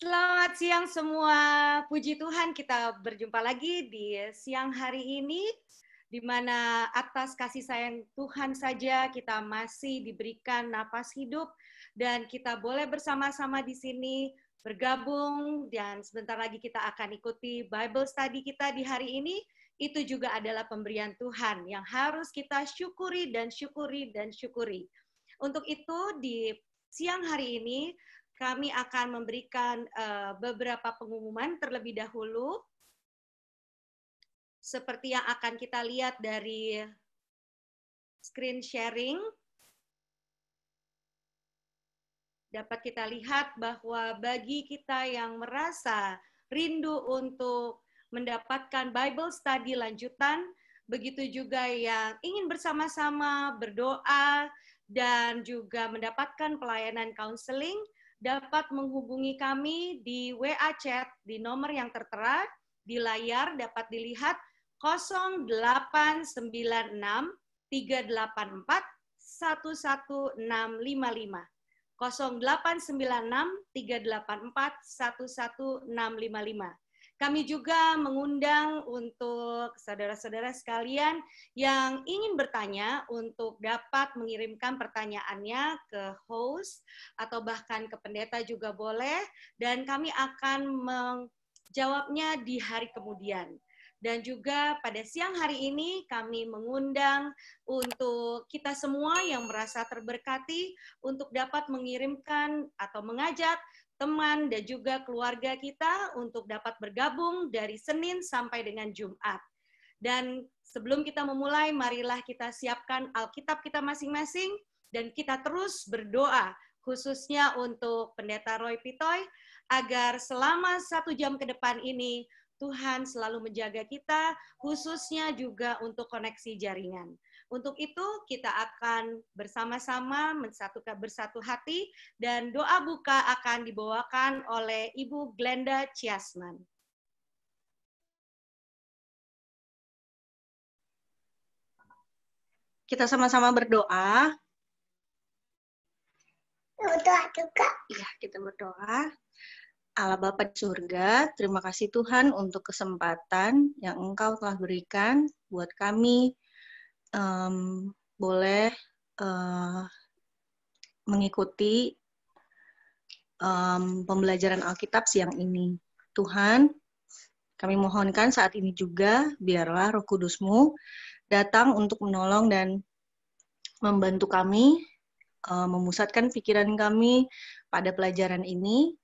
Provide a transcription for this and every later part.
Selamat siang semua. Puji Tuhan kita berjumpa lagi di siang hari ini di mana atas kasih sayang Tuhan saja kita masih diberikan napas hidup dan kita boleh bersama-sama di sini bergabung dan sebentar lagi kita akan ikuti Bible study kita di hari ini. Itu juga adalah pemberian Tuhan yang harus kita syukuri dan syukuri dan syukuri. Untuk itu di siang hari ini kami akan memberikan uh, beberapa pengumuman terlebih dahulu. Seperti yang akan kita lihat dari screen sharing, dapat kita lihat bahwa bagi kita yang merasa rindu untuk mendapatkan Bible study lanjutan, begitu juga yang ingin bersama-sama berdoa dan juga mendapatkan pelayanan counseling, dapat menghubungi kami di WA chat di nomor yang tertera di layar dapat dilihat 0896 384 11655. 0896 384 11655. Kami juga mengundang untuk saudara-saudara sekalian yang ingin bertanya untuk dapat mengirimkan pertanyaannya ke host atau bahkan ke pendeta juga boleh dan kami akan menjawabnya di hari kemudian. Dan juga pada siang hari ini kami mengundang untuk kita semua yang merasa terberkati untuk dapat mengirimkan atau mengajak teman, dan juga keluarga kita untuk dapat bergabung dari Senin sampai dengan Jumat. Dan sebelum kita memulai, marilah kita siapkan Alkitab kita masing-masing dan kita terus berdoa khususnya untuk Pendeta Roy Pitoy agar selama satu jam ke depan ini Tuhan selalu menjaga kita, khususnya juga untuk koneksi jaringan. Untuk itu kita akan bersama-sama mensatukan bersatu hati dan doa buka akan dibawakan oleh Ibu Glenda Ciasman. Kita sama-sama berdoa. Berdoa juga. Iya, kita berdoa. Allah Bapa di surga, terima kasih Tuhan untuk kesempatan yang Engkau telah berikan buat kami um, boleh uh, mengikuti um, pembelajaran Alkitab siang ini. Tuhan, kami mohonkan saat ini juga biarlah roh kudusmu datang untuk menolong dan membantu kami uh, memusatkan pikiran kami pada pelajaran ini.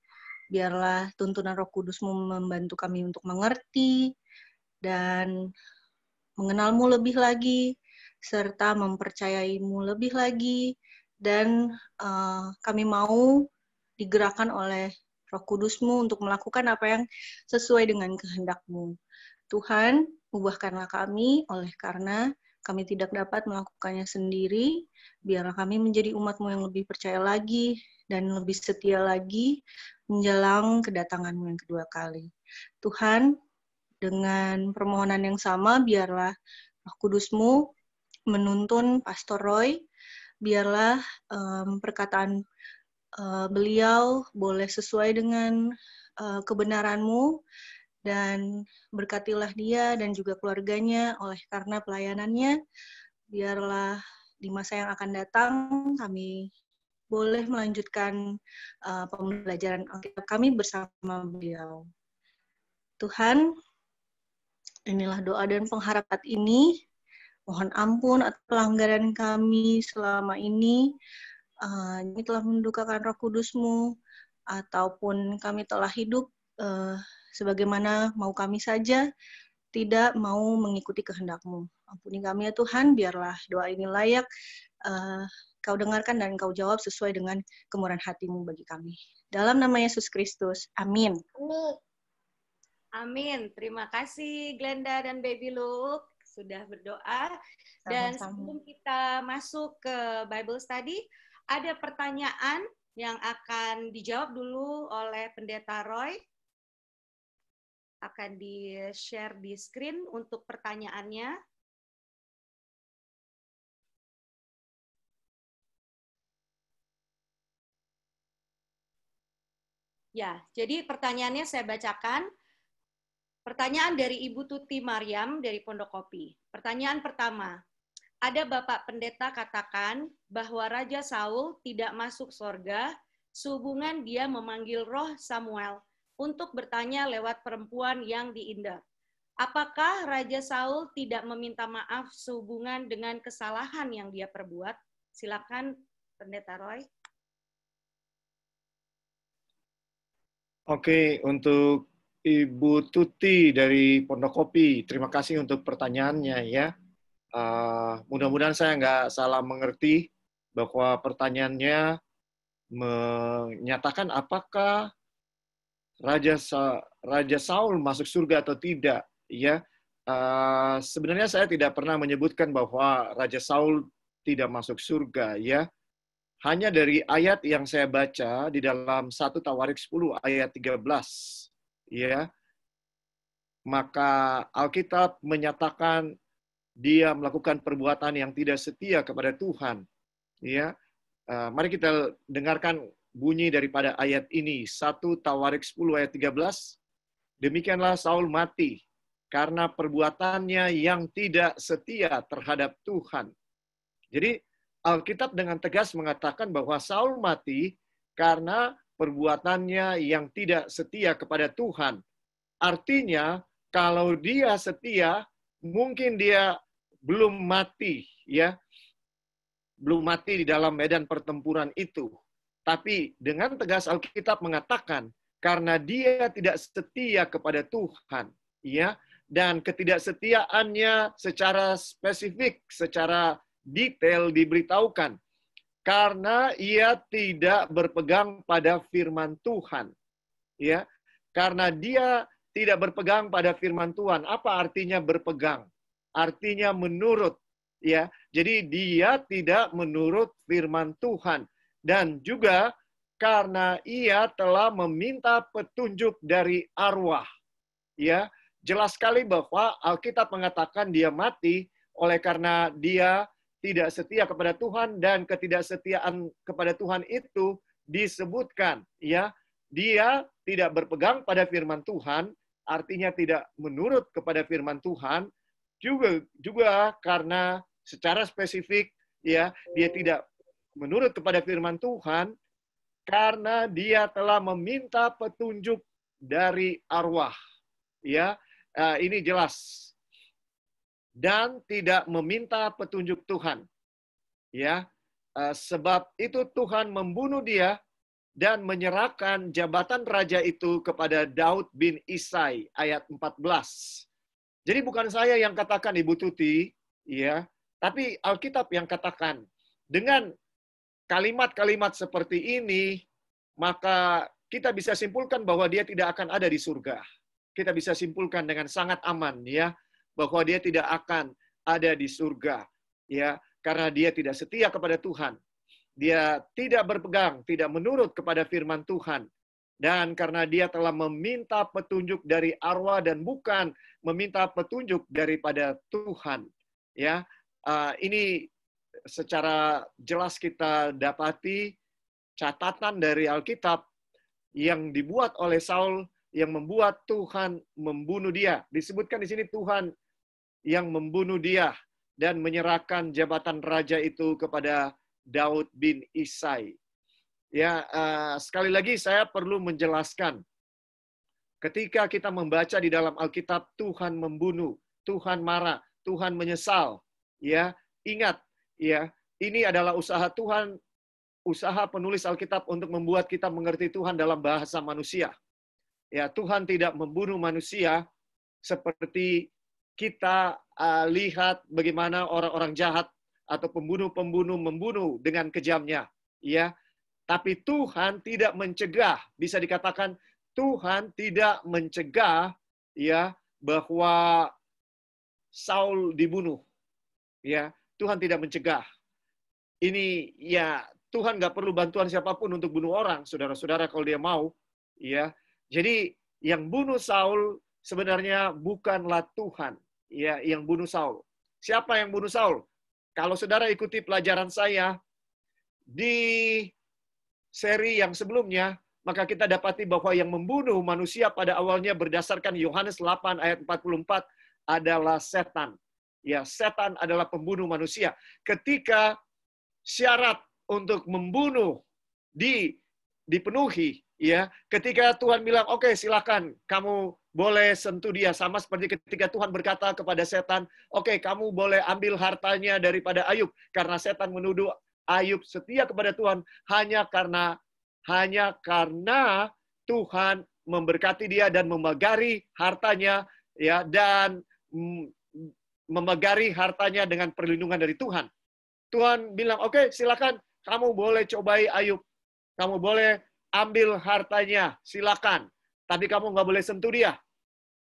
Biarlah tuntunan roh kudusmu membantu kami untuk mengerti dan mengenalmu lebih lagi, serta mempercayaimu lebih lagi dan uh, kami mau digerakkan oleh Roh Kudusmu untuk melakukan apa yang sesuai dengan kehendakmu. Tuhan, ubahkanlah kami oleh karena kami tidak dapat melakukannya sendiri. Biarlah kami menjadi umatmu yang lebih percaya lagi dan lebih setia lagi menjelang kedatanganmu yang kedua kali. Tuhan, dengan permohonan yang sama, biarlah roh kudusmu menuntun Pastor Roy, biarlah um, perkataan uh, beliau boleh sesuai dengan uh, kebenaranmu dan berkatilah dia dan juga keluarganya oleh karena pelayanannya. Biarlah di masa yang akan datang kami boleh melanjutkan uh, pembelajaran Alkitab kami bersama beliau. Tuhan, inilah doa dan pengharapan ini Mohon ampun atas pelanggaran kami selama ini. Uh, eh, ini telah mendukakan roh kudusmu, ataupun kami telah hidup uh, sebagaimana mau kami saja, tidak mau mengikuti kehendakmu. Ampuni kami ya Tuhan, biarlah doa ini layak uh, kau dengarkan dan kau jawab sesuai dengan kemurahan hatimu bagi kami. Dalam nama Yesus Kristus, amin. Amin. Amin. Terima kasih Glenda dan Baby Luke sudah berdoa. Sama-sama. Dan sebelum kita masuk ke Bible Study, ada pertanyaan yang akan dijawab dulu oleh Pendeta Roy. Akan di-share di screen untuk pertanyaannya. Ya, jadi pertanyaannya saya bacakan. Pertanyaan dari Ibu Tuti Mariam dari Pondok Kopi. Pertanyaan pertama, ada Bapak Pendeta katakan bahwa Raja Saul tidak masuk sorga sehubungan dia memanggil roh Samuel untuk bertanya lewat perempuan yang diindah. Apakah Raja Saul tidak meminta maaf sehubungan dengan kesalahan yang dia perbuat? Silakan Pendeta Roy. Oke, untuk Ibu Tuti dari Pondokopi. Terima kasih untuk pertanyaannya ya. Uh, mudah-mudahan saya nggak salah mengerti bahwa pertanyaannya menyatakan apakah Raja Sa Raja Saul masuk surga atau tidak ya uh, sebenarnya saya tidak pernah menyebutkan bahwa Raja Saul tidak masuk surga ya hanya dari ayat yang saya baca di dalam satu Tawarik 10 ayat 13 ya maka Alkitab menyatakan dia melakukan perbuatan yang tidak setia kepada Tuhan. Ya, eh, mari kita dengarkan bunyi daripada ayat ini. 1 Tawarik 10 ayat 13. Demikianlah Saul mati karena perbuatannya yang tidak setia terhadap Tuhan. Jadi Alkitab dengan tegas mengatakan bahwa Saul mati karena perbuatannya yang tidak setia kepada Tuhan. Artinya, kalau dia setia, mungkin dia belum mati, ya, belum mati di dalam medan pertempuran itu. Tapi dengan tegas Alkitab mengatakan, karena dia tidak setia kepada Tuhan, ya, dan ketidaksetiaannya secara spesifik, secara detail diberitahukan karena ia tidak berpegang pada firman Tuhan. Ya, karena dia tidak berpegang pada firman Tuhan. Apa artinya berpegang? Artinya menurut, ya. Jadi dia tidak menurut firman Tuhan dan juga karena ia telah meminta petunjuk dari arwah. Ya, jelas sekali bahwa Alkitab mengatakan dia mati oleh karena dia tidak setia kepada Tuhan dan ketidaksetiaan kepada Tuhan itu disebutkan ya dia tidak berpegang pada firman Tuhan artinya tidak menurut kepada firman Tuhan juga juga karena secara spesifik ya dia tidak menurut kepada firman Tuhan karena dia telah meminta petunjuk dari arwah ya ah, ini jelas dan tidak meminta petunjuk Tuhan. Ya, eh, sebab itu Tuhan membunuh dia dan menyerahkan jabatan raja itu kepada Daud bin Isai ayat 14. Jadi bukan saya yang katakan Ibu Tuti, ya, tapi Alkitab yang katakan dengan kalimat-kalimat seperti ini maka kita bisa simpulkan bahwa dia tidak akan ada di surga. Kita bisa simpulkan dengan sangat aman ya bahwa dia tidak akan ada di surga ya karena dia tidak setia kepada Tuhan. Dia tidak berpegang, tidak menurut kepada firman Tuhan. Dan karena dia telah meminta petunjuk dari arwah dan bukan meminta petunjuk daripada Tuhan. Ya, ah, ini secara jelas kita dapati catatan dari Alkitab yang dibuat oleh Saul yang membuat Tuhan membunuh dia. Disebutkan di sini Tuhan yang membunuh dia dan menyerahkan jabatan raja itu kepada Daud bin Isai. Ya, uh, sekali lagi saya perlu menjelaskan. Ketika kita membaca di dalam Alkitab Tuhan membunuh, Tuhan marah, Tuhan menyesal, ya. Ingat, ya, ini adalah usaha Tuhan, usaha penulis Alkitab untuk membuat kita mengerti Tuhan dalam bahasa manusia. Ya, Tuhan tidak membunuh manusia seperti kita uh, lihat bagaimana orang-orang jahat atau pembunuh-pembunuh membunuh dengan kejamnya, ya. Tapi Tuhan tidak mencegah, bisa dikatakan Tuhan tidak mencegah ya bahwa Saul dibunuh. Ya, Tuhan tidak mencegah. Ini ya Tuhan nggak perlu bantuan siapapun untuk bunuh orang, saudara-saudara kalau dia mau, ya. Jadi yang bunuh Saul sebenarnya bukanlah Tuhan, ya yang bunuh Saul. Siapa yang bunuh Saul? Kalau saudara ikuti pelajaran saya di seri yang sebelumnya, maka kita dapati bahwa yang membunuh manusia pada awalnya berdasarkan Yohanes 8 ayat 44 adalah setan. Ya, setan adalah pembunuh manusia. Ketika syarat untuk membunuh di dipenuhi, ya, ketika Tuhan bilang, "Oke, okay, silakan kamu boleh sentuh dia. Sama seperti ketika Tuhan berkata kepada setan, oke okay, kamu boleh ambil hartanya daripada Ayub. Karena setan menuduh Ayub setia kepada Tuhan hanya karena hanya karena Tuhan memberkati dia dan memegari hartanya ya dan mm, memegari hartanya dengan perlindungan dari Tuhan. Tuhan bilang, "Oke, okay, silakan kamu boleh cobai Ayub. Kamu boleh ambil hartanya, silakan. Tapi kamu nggak boleh sentuh dia.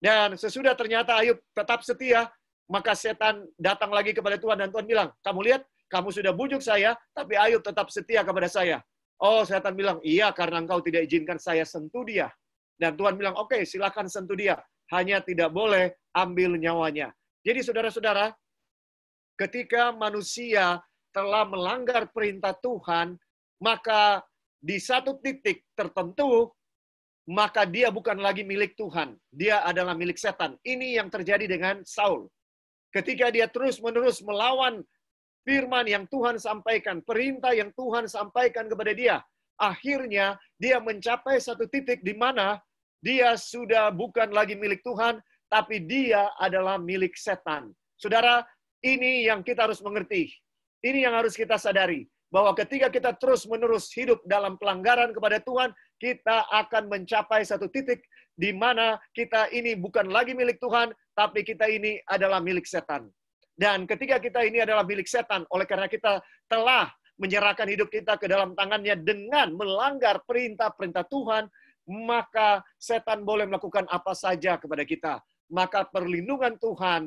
Dan sesudah ternyata Ayub tetap setia, maka setan datang lagi kepada Tuhan dan Tuhan bilang, kamu lihat, kamu sudah bujuk saya, tapi Ayub tetap setia kepada saya. Oh, setan bilang, iya karena engkau tidak izinkan saya sentuh dia. Dan Tuhan bilang, oke okay, silahkan sentuh dia, hanya tidak boleh ambil nyawanya. Jadi saudara-saudara, ketika manusia telah melanggar perintah Tuhan, maka di satu titik tertentu maka dia bukan lagi milik Tuhan. Dia adalah milik setan. Ini yang terjadi dengan Saul. Ketika dia terus-menerus melawan firman yang Tuhan sampaikan, perintah yang Tuhan sampaikan kepada dia, akhirnya dia mencapai satu titik di mana dia sudah bukan lagi milik Tuhan, tapi dia adalah milik setan. Saudara, ini yang kita harus mengerti. Ini yang harus kita sadari bahwa ketika kita terus menerus hidup dalam pelanggaran kepada Tuhan, kita akan mencapai satu titik di mana kita ini bukan lagi milik Tuhan, tapi kita ini adalah milik setan. Dan ketika kita ini adalah milik setan, oleh karena kita telah menyerahkan hidup kita ke dalam tangannya dengan melanggar perintah-perintah Tuhan, maka setan boleh melakukan apa saja kepada kita. Maka perlindungan Tuhan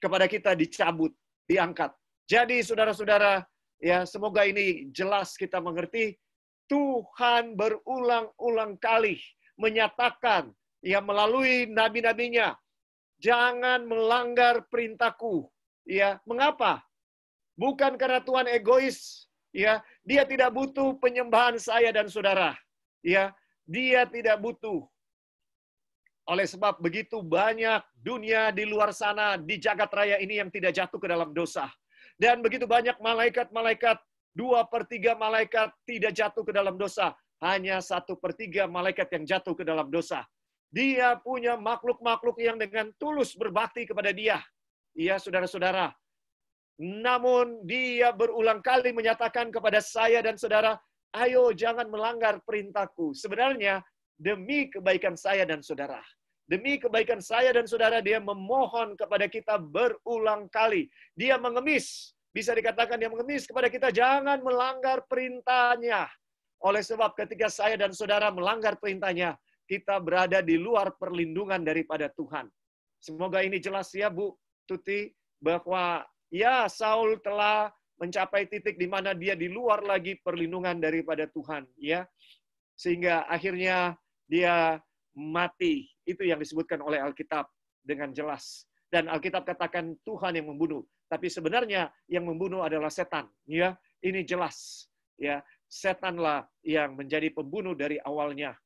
kepada kita dicabut, diangkat. Jadi saudara-saudara, Ya, semoga ini jelas kita mengerti Tuhan berulang-ulang kali menyatakan ya melalui nabi-nabinya jangan melanggar perintahku ya mengapa bukan karena Tuhan egois ya dia tidak butuh penyembahan saya dan saudara ya dia tidak butuh oleh sebab begitu banyak dunia di luar sana di jagat raya ini yang tidak jatuh ke dalam dosa dan begitu banyak malaikat-malaikat, dua per tiga malaikat tidak jatuh ke dalam dosa. Hanya satu per tiga malaikat yang jatuh ke dalam dosa. Dia punya makhluk-makhluk yang dengan tulus berbakti kepada dia. Iya, saudara-saudara. Namun dia berulang kali menyatakan kepada saya dan saudara, ayo jangan melanggar perintahku. Sebenarnya demi kebaikan saya dan saudara. Demi kebaikan saya dan saudara, dia memohon kepada kita berulang kali. Dia mengemis, bisa dikatakan dia mengemis kepada kita, jangan melanggar perintahnya. Oleh sebab ketika saya dan saudara melanggar perintahnya, kita berada di luar perlindungan daripada Tuhan. Semoga ini jelas ya Bu Tuti, bahwa ya Saul telah mencapai titik di mana dia di luar lagi perlindungan daripada Tuhan. ya Sehingga akhirnya dia mati itu yang disebutkan oleh Alkitab dengan jelas. Dan Alkitab katakan Tuhan yang membunuh, tapi sebenarnya yang membunuh adalah setan, ya. Ini jelas, ya. Setanlah yang menjadi pembunuh dari awalnya.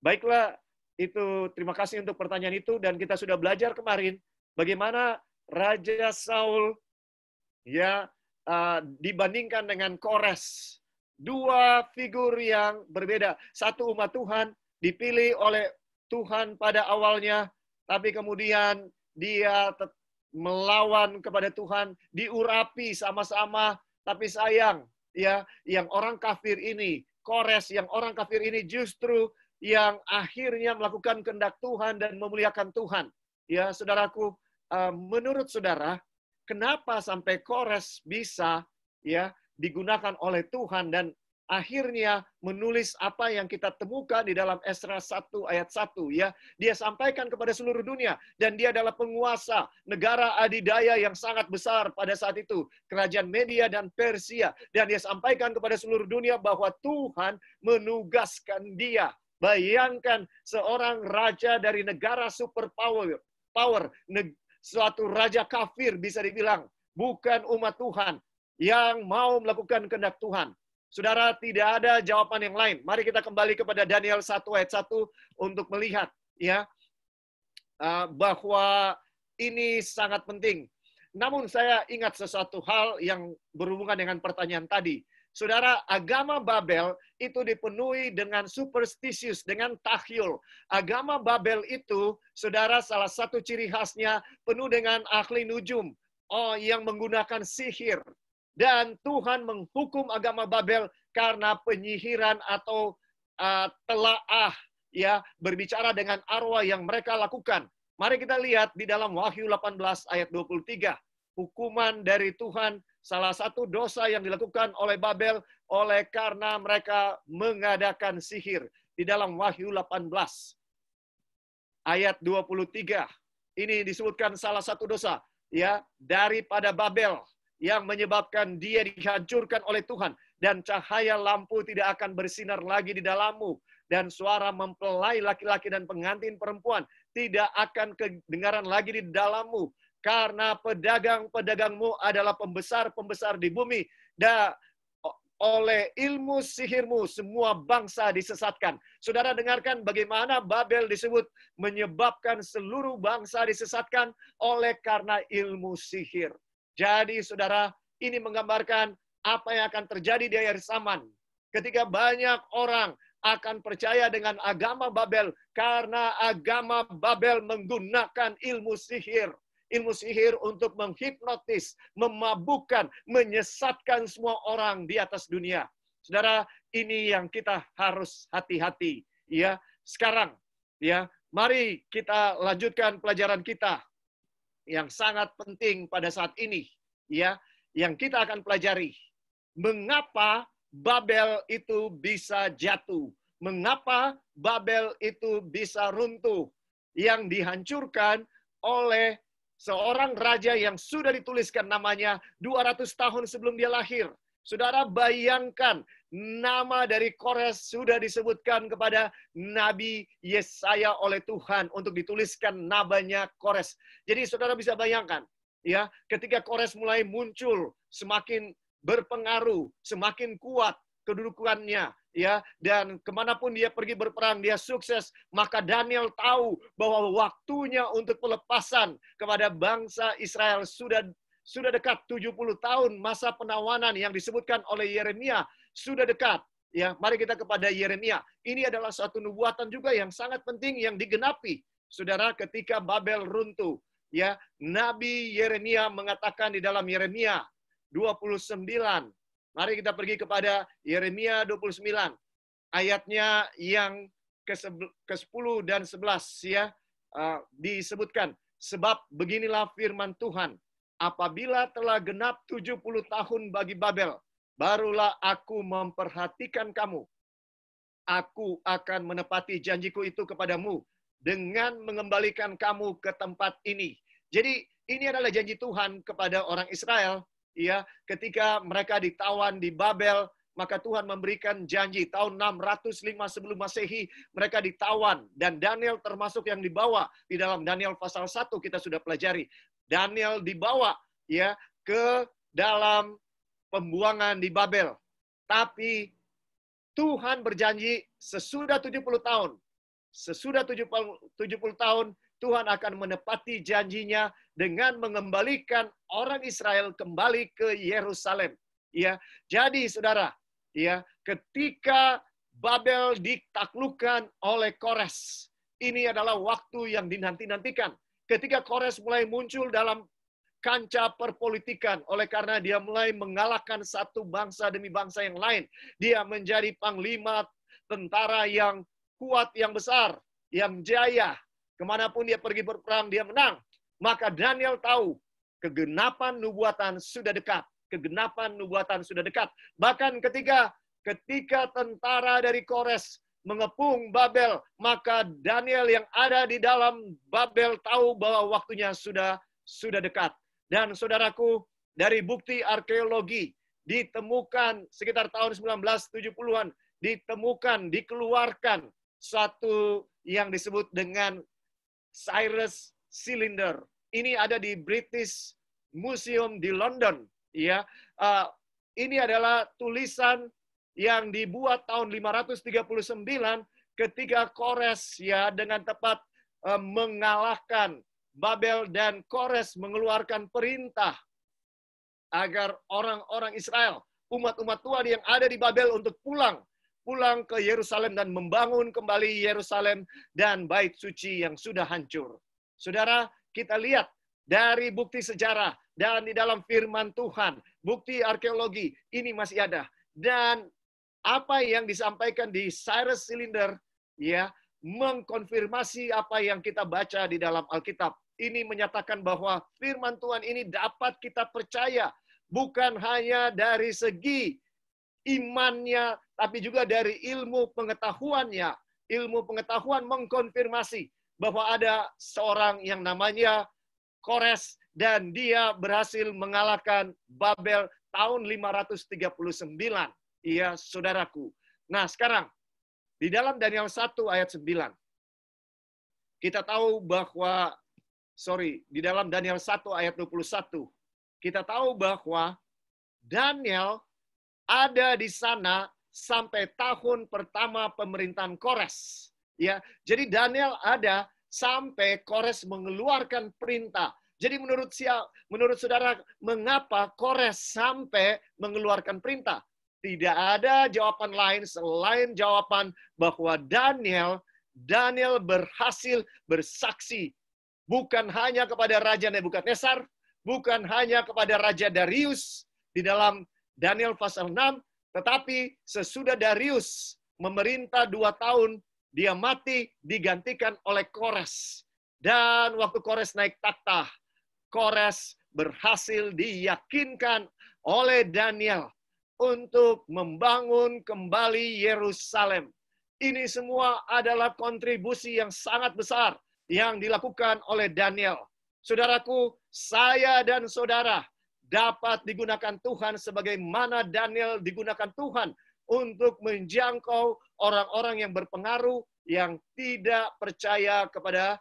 Baiklah, itu terima kasih untuk pertanyaan itu dan kita sudah belajar kemarin bagaimana Raja Saul ya uh, dibandingkan dengan Kores. Dua figur yang berbeda. Satu umat Tuhan dipilih oleh Tuhan pada awalnya, tapi kemudian dia melawan kepada Tuhan, diurapi sama-sama, tapi sayang ya yang orang kafir ini, Kores yang orang kafir ini justru yang akhirnya melakukan kehendak Tuhan dan memuliakan Tuhan. Ya, saudaraku, eh, menurut saudara, kenapa sampai Kores bisa ya digunakan oleh Tuhan dan akhirnya menulis apa yang kita temukan di dalam Esra 1 ayat 1 ya. Dia sampaikan kepada seluruh dunia dan dia adalah penguasa negara adidaya yang sangat besar pada saat itu, kerajaan Media dan Persia dan dia sampaikan kepada seluruh dunia bahwa Tuhan menugaskan dia. Bayangkan seorang raja dari negara superpower, power, suatu raja kafir bisa dibilang bukan umat Tuhan yang mau melakukan kehendak Tuhan Saudara, tidak ada jawaban yang lain. Mari kita kembali kepada Daniel 1 ayat 1 untuk melihat ya ah, bahwa ini sangat penting. Namun saya ingat sesuatu hal yang berhubungan dengan pertanyaan tadi. Saudara, agama Babel itu dipenuhi dengan superstitius, dengan tahyul. Agama Babel itu, saudara, salah satu ciri khasnya penuh dengan ahli nujum, oh, yang menggunakan sihir dan Tuhan menghukum agama Babel karena penyihiran atau uh, telaah ya berbicara dengan arwah yang mereka lakukan. Mari kita lihat di dalam Wahyu 18 ayat 23. Hukuman dari Tuhan salah satu dosa yang dilakukan oleh Babel oleh karena mereka mengadakan sihir di dalam Wahyu 18 ayat 23. Ini disebutkan salah satu dosa ya daripada Babel yang menyebabkan dia dihancurkan oleh Tuhan dan cahaya lampu tidak akan bersinar lagi di dalammu dan suara mempelai laki-laki dan pengantin perempuan tidak akan kedengaran lagi di dalammu karena pedagang-pedagangmu adalah pembesar-pembesar di bumi dan oleh ilmu sihirmu semua bangsa disesatkan. Saudara dengarkan bagaimana Babel disebut menyebabkan seluruh bangsa disesatkan oleh karena ilmu sihir. Jadi saudara, ini menggambarkan apa yang akan terjadi di akhir zaman. Ketika banyak orang akan percaya dengan agama Babel karena agama Babel menggunakan ilmu sihir. Ilmu sihir untuk menghipnotis, memabukkan, menyesatkan semua orang di atas dunia. Saudara, ini yang kita harus hati-hati ya. Sekarang ya, mari kita lanjutkan pelajaran kita yang sangat penting pada saat ini ya yang kita akan pelajari mengapa Babel itu bisa jatuh mengapa Babel itu bisa runtuh yang dihancurkan oleh seorang raja yang sudah dituliskan namanya 200 tahun sebelum dia lahir Saudara bayangkan nama dari Kores sudah disebutkan kepada Nabi Yesaya oleh Tuhan untuk dituliskan nabanya Kores. Jadi saudara bisa bayangkan ya ketika Kores mulai muncul semakin berpengaruh, semakin kuat kedudukannya ya dan kemanapun dia pergi berperang dia sukses maka Daniel tahu bahwa waktunya untuk pelepasan kepada bangsa Israel sudah sudah dekat 70 tahun masa penawanan yang disebutkan oleh Yeremia. Sudah dekat. Ya, mari kita kepada Yeremia. Ini adalah satu nubuatan juga yang sangat penting yang digenapi. Saudara, ketika Babel runtuh, ya, Nabi Yeremia mengatakan di dalam Yeremia 29. Mari kita pergi kepada Yeremia 29 ayatnya yang ke-10 dan 11 ya eh, disebutkan sebab beginilah firman Tuhan apabila telah genap 70 tahun bagi Babel, barulah aku memperhatikan kamu. Aku akan menepati janjiku itu kepadamu dengan mengembalikan kamu ke tempat ini. Jadi ini adalah janji Tuhan kepada orang Israel, ya, ketika mereka ditawan di Babel, maka Tuhan memberikan janji tahun 605 sebelum Masehi mereka ditawan dan Daniel termasuk yang dibawa di dalam Daniel pasal 1 kita sudah pelajari Daniel dibawa ya ke dalam pembuangan di Babel. Tapi Tuhan berjanji sesudah 70 tahun, sesudah 70 tahun Tuhan akan menepati janjinya dengan mengembalikan orang Israel kembali ke Yerusalem. Ya, jadi saudara, ya, ketika Babel ditaklukkan oleh Kores, ini adalah waktu yang dinanti-nantikan ketika Kores mulai muncul dalam kancah perpolitikan oleh karena dia mulai mengalahkan satu bangsa demi bangsa yang lain. Dia menjadi panglima tentara yang kuat, yang besar, yang jaya. Kemanapun dia pergi berperang, dia menang. Maka Daniel tahu kegenapan nubuatan sudah dekat. Kegenapan nubuatan sudah dekat. Bahkan ketika ketika tentara dari Kores mengepung Babel, maka Daniel yang ada di dalam Babel tahu bahwa waktunya sudah sudah dekat. Dan saudaraku, dari bukti arkeologi ditemukan sekitar tahun 1970-an ditemukan, dikeluarkan satu yang disebut dengan Cyrus Cylinder. Ini ada di British Museum di London, ya. Uh, ini adalah tulisan yang dibuat tahun 539 ketika Kores ya dengan tepat eh, mengalahkan Babel dan Kores mengeluarkan perintah agar orang-orang Israel, umat-umat tua yang ada di Babel untuk pulang, pulang ke Yerusalem dan membangun kembali Yerusalem dan bait suci yang sudah hancur. Saudara, kita lihat dari bukti sejarah dan di dalam firman Tuhan, bukti arkeologi ini masih ada dan apa yang disampaikan di Cyrus Cylinder ya mengkonfirmasi apa yang kita baca di dalam Alkitab. Ini menyatakan bahwa firman Tuhan ini dapat kita percaya bukan hanya dari segi imannya tapi juga dari ilmu pengetahuannya. Ilmu pengetahuan mengkonfirmasi bahwa ada seorang yang namanya Kores dan dia berhasil mengalahkan Babel tahun 539. Ia saudaraku. Nah, sekarang di dalam Daniel 1 ayat 9 kita tahu bahwa sorry, di dalam Daniel 1 ayat 21 kita tahu bahwa Daniel ada di sana sampai tahun pertama pemerintahan Kores. Ya, jadi Daniel ada sampai Kores mengeluarkan perintah. Jadi menurut menurut saudara, mengapa Kores sampai mengeluarkan perintah? Tidak ada jawaban lain selain jawaban bahwa Daniel Daniel berhasil bersaksi bukan hanya kepada Raja Nebukadnezar, bukan hanya kepada Raja Darius di dalam Daniel pasal 6, tetapi sesudah Darius memerintah dua tahun, dia mati digantikan oleh Kores. Dan waktu Kores naik takhta, Kores berhasil diyakinkan oleh Daniel untuk membangun kembali Yerusalem. Ini semua adalah kontribusi yang sangat besar yang dilakukan oleh Daniel. Saudaraku, saya dan saudara dapat digunakan Tuhan sebagaimana Daniel digunakan Tuhan untuk menjangkau orang-orang yang berpengaruh yang tidak percaya kepada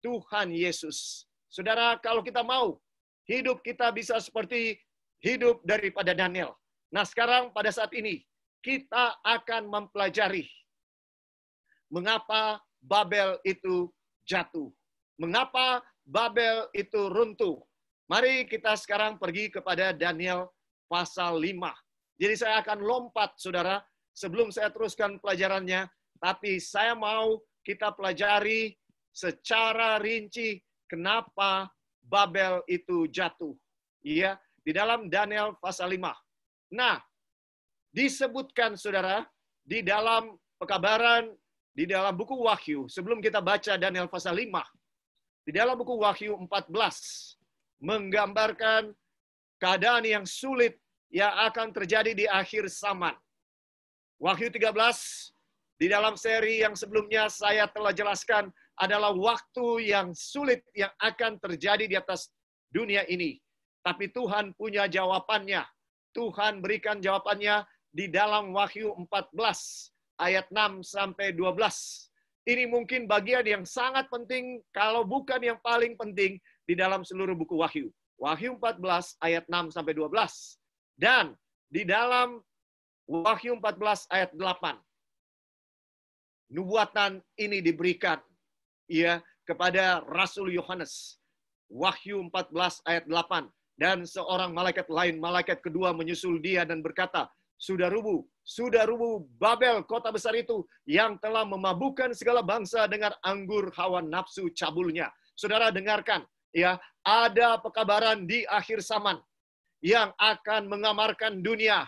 Tuhan Yesus. Saudara, kalau kita mau hidup kita bisa seperti hidup daripada Daniel Nah, sekarang pada saat ini kita akan mempelajari mengapa Babel itu jatuh, mengapa Babel itu runtuh. Mari kita sekarang pergi kepada Daniel pasal 5. Jadi saya akan lompat saudara sebelum saya teruskan pelajarannya, tapi saya mau kita pelajari secara rinci kenapa Babel itu jatuh. Iya, di dalam Daniel pasal 5. Nah, disebutkan saudara di dalam pekabaran, di dalam buku Wahyu, sebelum kita baca Daniel pasal 5, di dalam buku Wahyu 14, menggambarkan keadaan yang sulit yang akan terjadi di akhir zaman. Wahyu 13, di dalam seri yang sebelumnya saya telah jelaskan adalah waktu yang sulit yang akan terjadi di atas dunia ini. Tapi Tuhan punya jawabannya. Tuhan berikan jawabannya di dalam Wahyu 14 ayat 6 sampai 12. Ini mungkin bagian yang sangat penting kalau bukan yang paling penting di dalam seluruh buku Wahyu. Wahyu 14 ayat 6 sampai 12. Dan di dalam Wahyu 14 ayat 8 nubuatan ini diberikan ya kepada Rasul Yohanes. Wahyu 14 ayat 8 dan seorang malaikat lain, malaikat kedua menyusul dia dan berkata, Sudah rubuh, sudah rubuh Babel, kota besar itu, yang telah memabukkan segala bangsa dengan anggur hawa nafsu cabulnya. Saudara dengarkan, ya ada pekabaran di akhir zaman yang akan mengamarkan dunia.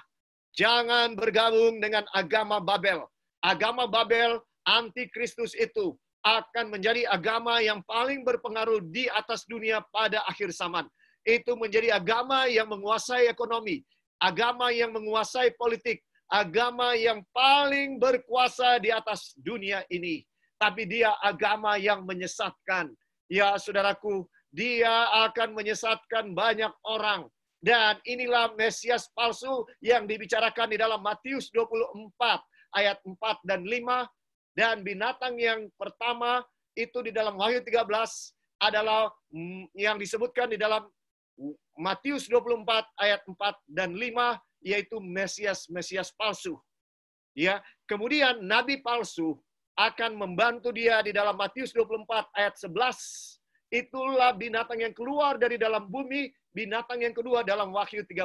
Jangan bergabung dengan agama Babel. Agama Babel, antikristus itu, akan menjadi agama yang paling berpengaruh di atas dunia pada akhir zaman itu menjadi agama yang menguasai ekonomi, agama yang menguasai politik, agama yang paling berkuasa di atas dunia ini. Tapi dia agama yang menyesatkan. Ya, saudaraku, dia akan menyesatkan banyak orang. Dan inilah Mesias palsu yang dibicarakan di dalam Matius 24 ayat 4 dan 5. Dan binatang yang pertama itu di dalam Wahyu 13 adalah mm, yang disebutkan di dalam Matius 24 ayat 4 dan 5 yaitu mesias-mesias palsu. Ya, kemudian nabi palsu akan membantu dia di dalam Matius 24 ayat 11. Itulah binatang yang keluar dari dalam bumi, binatang yang kedua dalam Wahyu 13.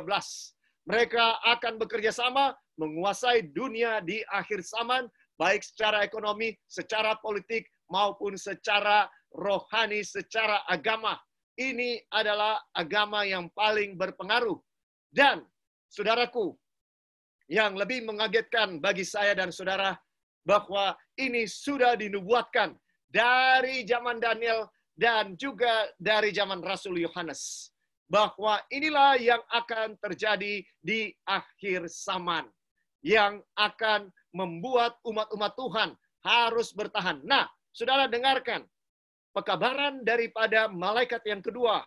Mereka akan bekerja sama menguasai dunia di akhir zaman baik secara ekonomi, secara politik maupun secara rohani, secara agama ini adalah agama yang paling berpengaruh. Dan, saudaraku, yang lebih mengagetkan bagi saya dan saudara, bahwa ini sudah dinubuatkan dari zaman Daniel dan juga dari zaman Rasul Yohanes. Bahwa inilah yang akan terjadi di akhir zaman. Yang akan membuat umat-umat Tuhan harus bertahan. Nah, saudara dengarkan pekabaran daripada malaikat yang kedua.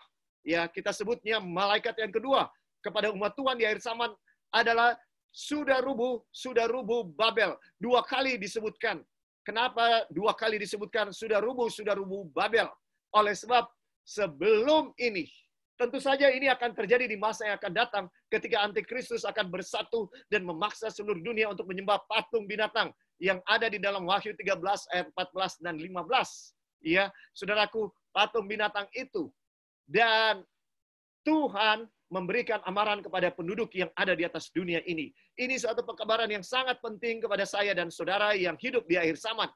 Ya, kita sebutnya malaikat yang kedua kepada umat Tuhan di akhir zaman adalah sudah rubuh, sudah rubuh Babel. Dua kali disebutkan. Kenapa dua kali disebutkan sudah rubuh, sudah rubuh Babel? Oleh sebab sebelum ini, tentu saja ini akan terjadi di masa yang akan datang ketika antikristus akan bersatu dan memaksa seluruh dunia untuk menyembah patung binatang yang ada di dalam Wahyu 13 ayat 14 dan 15 ya saudaraku patung binatang itu dan Tuhan memberikan amaran kepada penduduk yang ada di atas dunia ini. Ini suatu pekabaran yang sangat penting kepada saya dan saudara yang hidup di akhir zaman.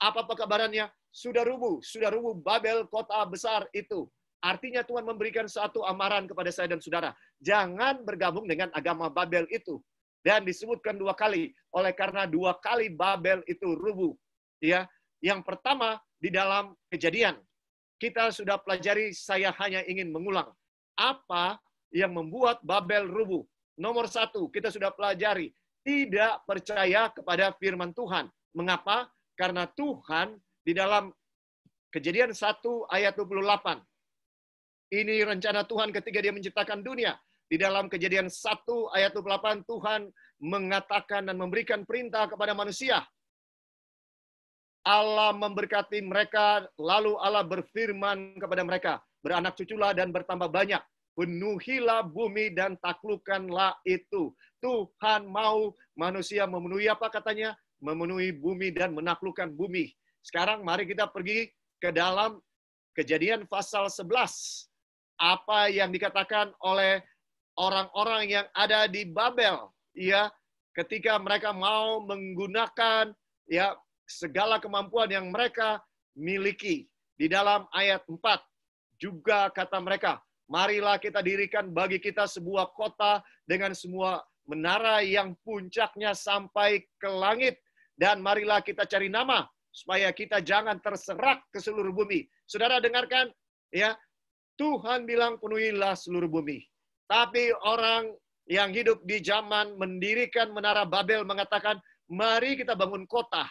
Apa pekabarannya? Sudah rubuh, sudah rubuh Babel kota besar itu. Artinya Tuhan memberikan satu amaran kepada saya dan saudara. Jangan bergabung dengan agama Babel itu. Dan disebutkan dua kali. Oleh karena dua kali Babel itu rubuh. Ya, Yang pertama di dalam kejadian. Kita sudah pelajari, saya hanya ingin mengulang. Apa yang membuat Babel rubuh? Nomor satu, kita sudah pelajari. Tidak percaya kepada firman Tuhan. Mengapa? Karena Tuhan di dalam kejadian 1 ayat 28. Ini rencana Tuhan ketika dia menciptakan dunia. Di dalam kejadian 1 ayat 28, Tuhan mengatakan dan memberikan perintah kepada manusia Allah memberkati mereka, lalu Allah berfirman kepada mereka, beranak cuculah dan bertambah banyak, penuhilah bumi dan taklukkanlah itu. Tuhan mau manusia memenuhi apa katanya? Memenuhi bumi dan menaklukkan bumi. Sekarang mari kita pergi ke dalam kejadian pasal 11. Apa yang dikatakan oleh orang-orang yang ada di Babel, ya, ketika mereka mau menggunakan ya segala kemampuan yang mereka miliki. Di dalam ayat 4 juga kata mereka, marilah kita dirikan bagi kita sebuah kota dengan semua menara yang puncaknya sampai ke langit dan marilah kita cari nama supaya kita jangan terserak ke seluruh bumi. Saudara dengarkan ya. Tuhan bilang penuhilah seluruh bumi. Tapi orang yang hidup di zaman mendirikan menara Babel mengatakan, mari kita bangun kota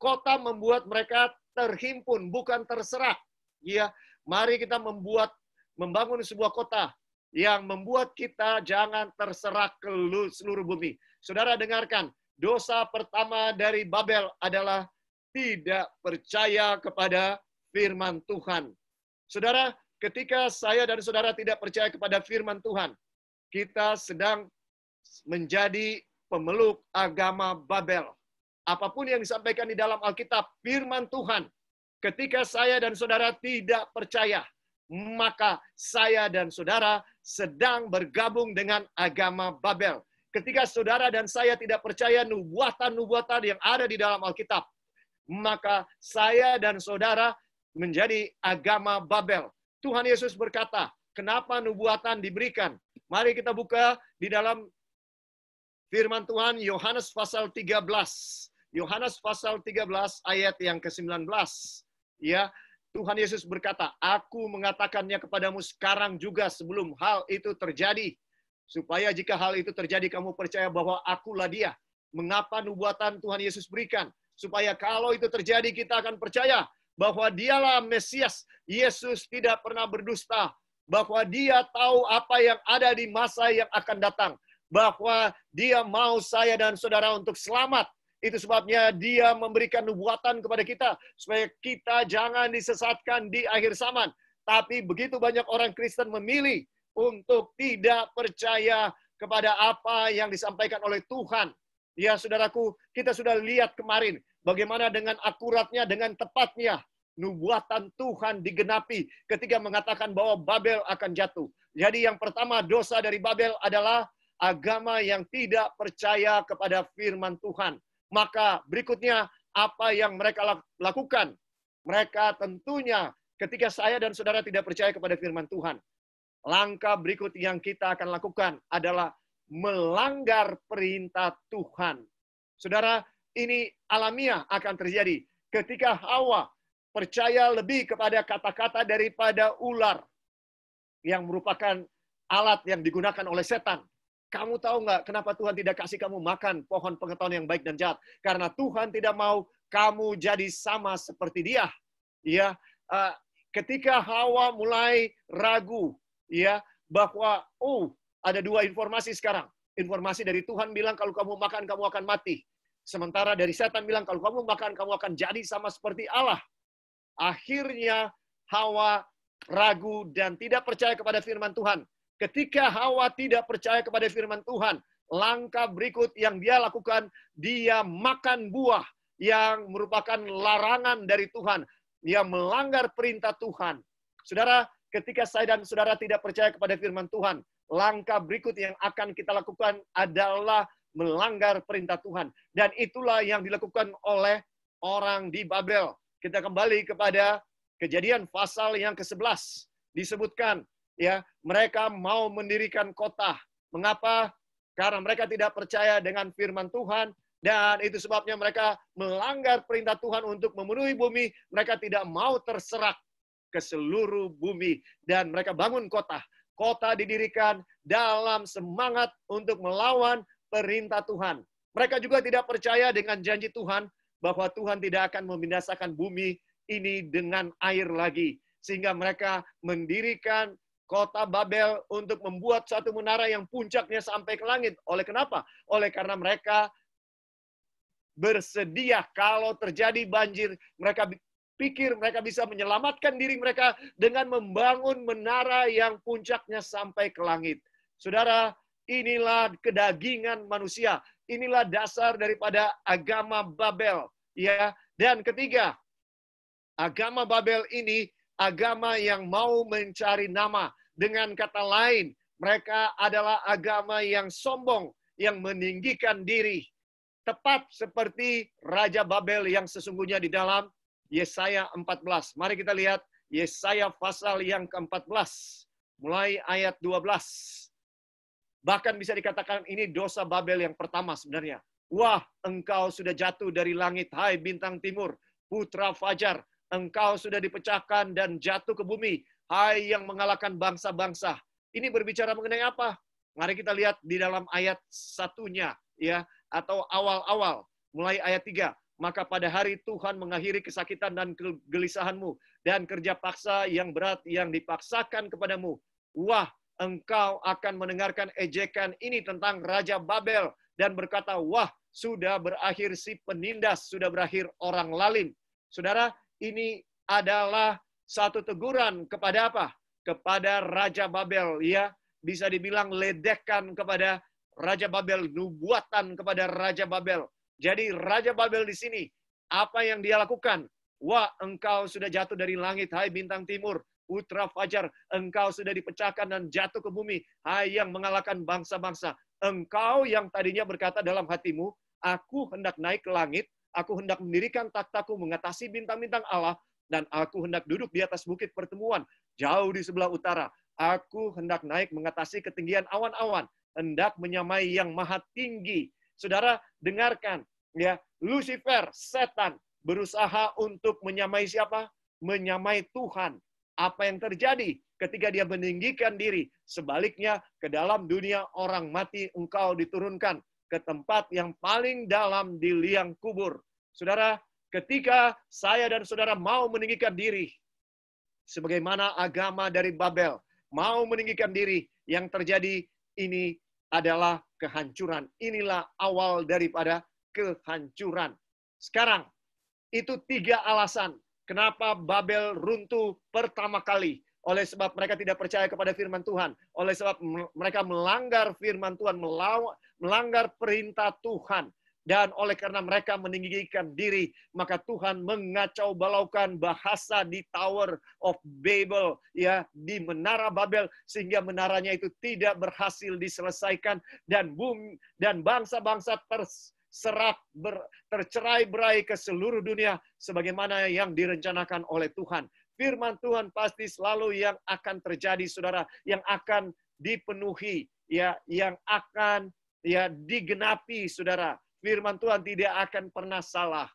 Kota membuat mereka terhimpun, bukan terserah. Ya, mari kita membuat membangun sebuah kota yang membuat kita jangan terserah ke seluruh bumi. Saudara dengarkan, dosa pertama dari Babel adalah tidak percaya kepada firman Tuhan. Saudara, ketika saya dan saudara tidak percaya kepada firman Tuhan, kita sedang menjadi pemeluk agama Babel apapun yang disampaikan di dalam Alkitab, firman Tuhan, ketika saya dan saudara tidak percaya, maka saya dan saudara sedang bergabung dengan agama Babel. Ketika saudara dan saya tidak percaya nubuatan-nubuatan yang ada di dalam Alkitab, maka saya dan saudara menjadi agama Babel. Tuhan Yesus berkata, kenapa nubuatan diberikan? Mari kita buka di dalam Firman Tuhan Yohanes pasal 13. Yohanes pasal 13 ayat yang ke-19. Ya, Tuhan Yesus berkata, "Aku mengatakannya kepadamu sekarang juga sebelum hal itu terjadi, supaya jika hal itu terjadi kamu percaya bahwa akulah Dia." Mengapa nubuatan Tuhan Yesus berikan? Supaya kalau itu terjadi kita akan percaya bahwa Dialah Mesias. Yesus tidak pernah berdusta, bahwa Dia tahu apa yang ada di masa yang akan datang bahwa dia mau saya dan saudara untuk selamat. Itu sebabnya dia memberikan nubuatan kepada kita supaya kita jangan disesatkan di akhir zaman. Tapi begitu banyak orang Kristen memilih untuk tidak percaya kepada apa yang disampaikan oleh Tuhan. Ya, saudaraku, kita sudah lihat kemarin bagaimana dengan akuratnya, dengan tepatnya nubuatan Tuhan digenapi ketika mengatakan bahwa Babel akan jatuh. Jadi yang pertama dosa dari Babel adalah agama yang tidak percaya kepada firman Tuhan. Maka berikutnya apa yang mereka lakukan? Mereka tentunya ketika saya dan saudara tidak percaya kepada firman Tuhan, langkah berikut yang kita akan lakukan adalah melanggar perintah Tuhan. Saudara, ini alamiah akan terjadi ketika Hawa percaya lebih kepada kata-kata daripada ular yang merupakan alat yang digunakan oleh setan kamu tahu nggak kenapa Tuhan tidak kasih kamu makan pohon pengetahuan yang baik dan jahat? Karena Tuhan tidak mau kamu jadi sama seperti dia. Ya, eh, ketika Hawa mulai ragu, ya bahwa oh ada dua informasi sekarang. Informasi dari Tuhan bilang kalau kamu makan kamu akan mati. Sementara dari setan bilang kalau kamu makan kamu akan jadi sama seperti Allah. Akhirnya Hawa ragu dan tidak percaya kepada firman Tuhan. Ketika Hawa tidak percaya kepada firman Tuhan, langkah berikut yang dia lakukan, dia makan buah yang merupakan larangan dari Tuhan. Dia melanggar perintah Tuhan. Saudara, ketika saya dan saudara tidak percaya kepada firman Tuhan, langkah berikut yang akan kita lakukan adalah melanggar perintah Tuhan. Dan itulah yang dilakukan oleh orang di Babel. Kita kembali kepada kejadian pasal yang ke-11. Disebutkan ya mereka mau mendirikan kota. Mengapa? Karena mereka tidak percaya dengan firman Tuhan dan itu sebabnya mereka melanggar perintah Tuhan untuk memenuhi bumi. Mereka tidak mau terserak ke seluruh bumi dan mereka bangun kota. Kota didirikan dalam semangat untuk melawan perintah Tuhan. Mereka juga tidak percaya dengan janji Tuhan bahwa Tuhan tidak akan membinasakan bumi ini dengan air lagi. Sehingga mereka mendirikan kota Babel untuk membuat satu menara yang puncaknya sampai ke langit. Oleh kenapa? Oleh karena mereka bersedia kalau terjadi banjir, mereka pikir mereka bisa menyelamatkan diri mereka dengan membangun menara yang puncaknya sampai ke langit. Saudara, inilah kedagingan manusia. Inilah dasar daripada agama Babel, ya. Dan ketiga, agama Babel ini agama yang mau mencari nama. Dengan kata lain, mereka adalah agama yang sombong, yang meninggikan diri. Tepat seperti Raja Babel yang sesungguhnya di dalam Yesaya 14. Mari kita lihat Yesaya pasal yang ke-14. Mulai ayat 12. Bahkan bisa dikatakan ini dosa Babel yang pertama sebenarnya. Wah, engkau sudah jatuh dari langit, hai bintang timur, putra fajar, engkau sudah dipecahkan dan jatuh ke bumi. Hai yang mengalahkan bangsa-bangsa. Ini berbicara mengenai apa? Mari kita lihat di dalam ayat satunya, ya, atau awal-awal, mulai ayat 3. Maka pada hari Tuhan mengakhiri kesakitan dan kegelisahanmu, dan kerja paksa yang berat yang dipaksakan kepadamu. Wah, engkau akan mendengarkan ejekan ini tentang Raja Babel, dan berkata, wah, sudah berakhir si penindas, sudah berakhir orang lalim. Saudara, ini adalah satu teguran kepada apa? Kepada Raja Babel, ya. Bisa dibilang ledekan kepada Raja Babel, nubuatan kepada Raja Babel. Jadi Raja Babel di sini, apa yang dia lakukan? Wah, engkau sudah jatuh dari langit, hai bintang timur, putra fajar, engkau sudah dipecahkan dan jatuh ke bumi, hai yang mengalahkan bangsa-bangsa. Engkau yang tadinya berkata dalam hatimu, aku hendak naik ke langit, Aku hendak mendirikan taktaku mengatasi bintang-bintang Allah, dan aku hendak duduk di atas bukit pertemuan, jauh di sebelah utara. Aku hendak naik mengatasi ketinggian awan-awan, hendak menyamai yang maha tinggi. Saudara, dengarkan. ya Lucifer, setan, berusaha untuk menyamai siapa? Menyamai Tuhan. Apa yang terjadi ketika dia meninggikan diri? Sebaliknya, ke dalam dunia orang mati engkau diturunkan ke tempat yang paling dalam di liang kubur. Saudara, ketika saya dan saudara mau meninggikan diri, sebagaimana agama dari Babel, mau meninggikan diri, yang terjadi ini adalah kehancuran. Inilah awal daripada kehancuran. Sekarang, itu tiga alasan kenapa Babel runtuh pertama kali. Oleh sebab mereka tidak percaya kepada firman Tuhan. Oleh sebab mereka melanggar firman Tuhan, melanggar perintah Tuhan. Dan oleh karena mereka meninggikan diri, maka Tuhan mengacau balaukan bahasa di Tower of Babel, ya di Menara Babel, sehingga menaranya itu tidak berhasil diselesaikan dan bumi dan bangsa-bangsa terserak, ber, tercerai berai ke seluruh dunia sebagaimana yang direncanakan oleh Tuhan. Firman Tuhan pasti selalu yang akan terjadi, saudara, yang akan dipenuhi, ya, yang akan ya digenapi, saudara firman Tuhan tidak akan pernah salah.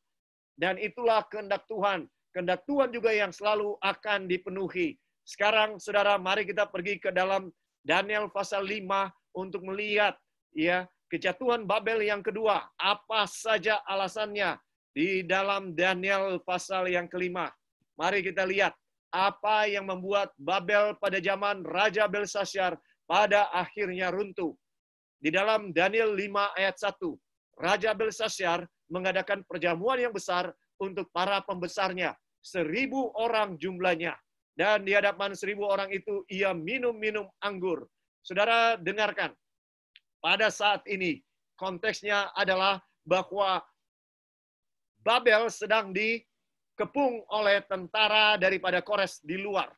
Dan itulah kehendak Tuhan. Kehendak Tuhan juga yang selalu akan dipenuhi. Sekarang saudara mari kita pergi ke dalam Daniel pasal 5 untuk melihat ya kejatuhan Babel yang kedua. Apa saja alasannya di dalam Daniel pasal yang kelima. Mari kita lihat apa yang membuat Babel pada zaman Raja Belsasyar pada akhirnya runtuh. Di dalam Daniel 5 ayat 1, Raja Belsasyar mengadakan perjamuan yang besar untuk para pembesarnya. Seribu orang jumlahnya. Dan di hadapan seribu orang itu, ia minum-minum anggur. Saudara, dengarkan. Pada saat ini, konteksnya adalah bahwa Babel sedang dikepung oleh tentara daripada Kores di luar.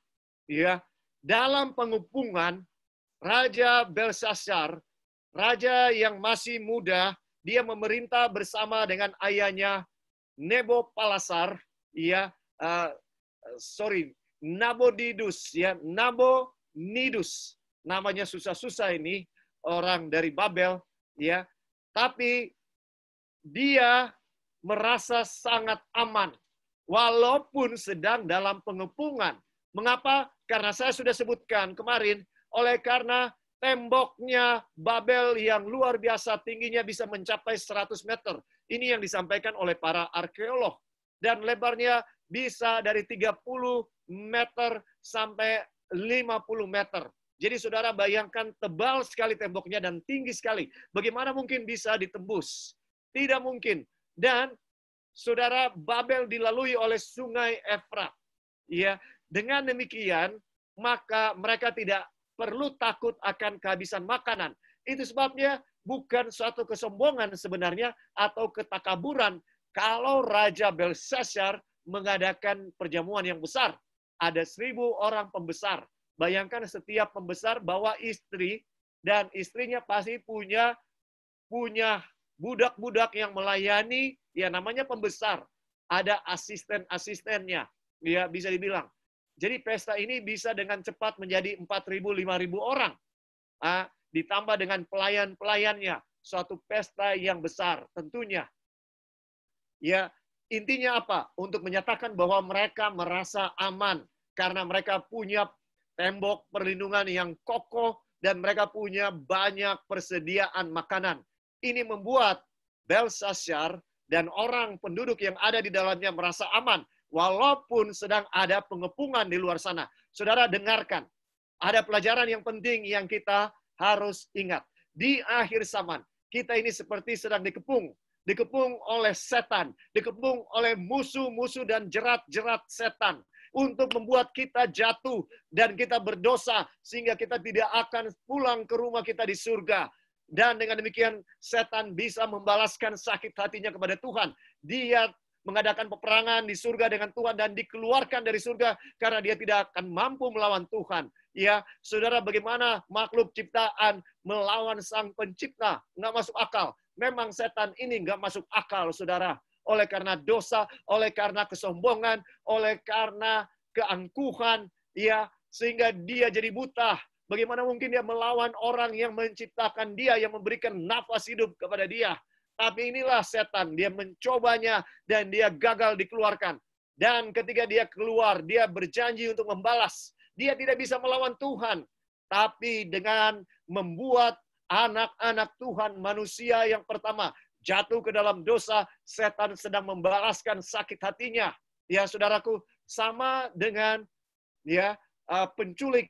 Ya, dalam pengepungan Raja Belsasar, raja yang masih muda, dia memerintah bersama dengan ayahnya Nebo Palasar, ya, uh, sorry, Nabodidus, ya, Nabonidus, namanya susah-susah ini orang dari Babel, ya, tapi dia merasa sangat aman walaupun sedang dalam pengepungan. Mengapa? Karena saya sudah sebutkan kemarin, oleh karena Temboknya Babel yang luar biasa tingginya bisa mencapai 100 meter. Ini yang disampaikan oleh para arkeolog. Dan lebarnya bisa dari 30 meter sampai 50 meter. Jadi saudara bayangkan tebal sekali temboknya dan tinggi sekali. Bagaimana mungkin bisa ditembus? Tidak mungkin. Dan saudara Babel dilalui oleh sungai Efrat. Ya, dengan demikian maka mereka tidak perlu takut akan kehabisan makanan. Itu sebabnya bukan suatu kesombongan sebenarnya atau ketakaburan kalau Raja Belshazzar mengadakan perjamuan yang besar. Ada seribu orang pembesar. Bayangkan setiap pembesar bawa istri dan istrinya pasti punya punya budak-budak yang melayani, ya namanya pembesar. Ada asisten-asistennya, ya bisa dibilang. Jadi pesta ini bisa dengan cepat menjadi 4.000, 5.000 orang. Ah, ditambah dengan pelayan-pelayannya. Suatu pesta yang besar tentunya. Ya, intinya apa? Untuk menyatakan bahwa mereka merasa aman karena mereka punya tembok perlindungan yang kokoh dan mereka punya banyak persediaan makanan. Ini membuat Belsasyar dan orang penduduk yang ada di dalamnya merasa aman walaupun sedang ada pengepungan di luar sana. Saudara dengarkan, ada pelajaran yang penting yang kita harus ingat. Di akhir zaman, kita ini seperti sedang dikepung, dikepung oleh setan, dikepung oleh musuh-musuh dan jerat-jerat setan untuk membuat kita jatuh dan kita berdosa sehingga kita tidak akan pulang ke rumah kita di surga. Dan dengan demikian setan bisa membalaskan sakit hatinya kepada Tuhan. Dia mengadakan peperangan di surga dengan Tuhan dan dikeluarkan dari surga karena dia tidak akan mampu melawan Tuhan. Ya, saudara, bagaimana makhluk ciptaan melawan Sang Pencipta? Nggak masuk akal. Memang setan ini nggak masuk akal, saudara. Oleh karena dosa, oleh karena kesombongan, oleh karena keangkuhan, ya, sehingga dia jadi buta. Bagaimana mungkin dia melawan orang yang menciptakan dia, yang memberikan nafas hidup kepada dia? Tapi inilah setan, dia mencobanya dan dia gagal dikeluarkan. Dan ketika dia keluar, dia berjanji untuk membalas. Dia tidak bisa melawan Tuhan, tapi dengan membuat anak-anak Tuhan manusia yang pertama jatuh ke dalam dosa, setan sedang membalaskan sakit hatinya. Ya, saudaraku, sama dengan ya uh, penculik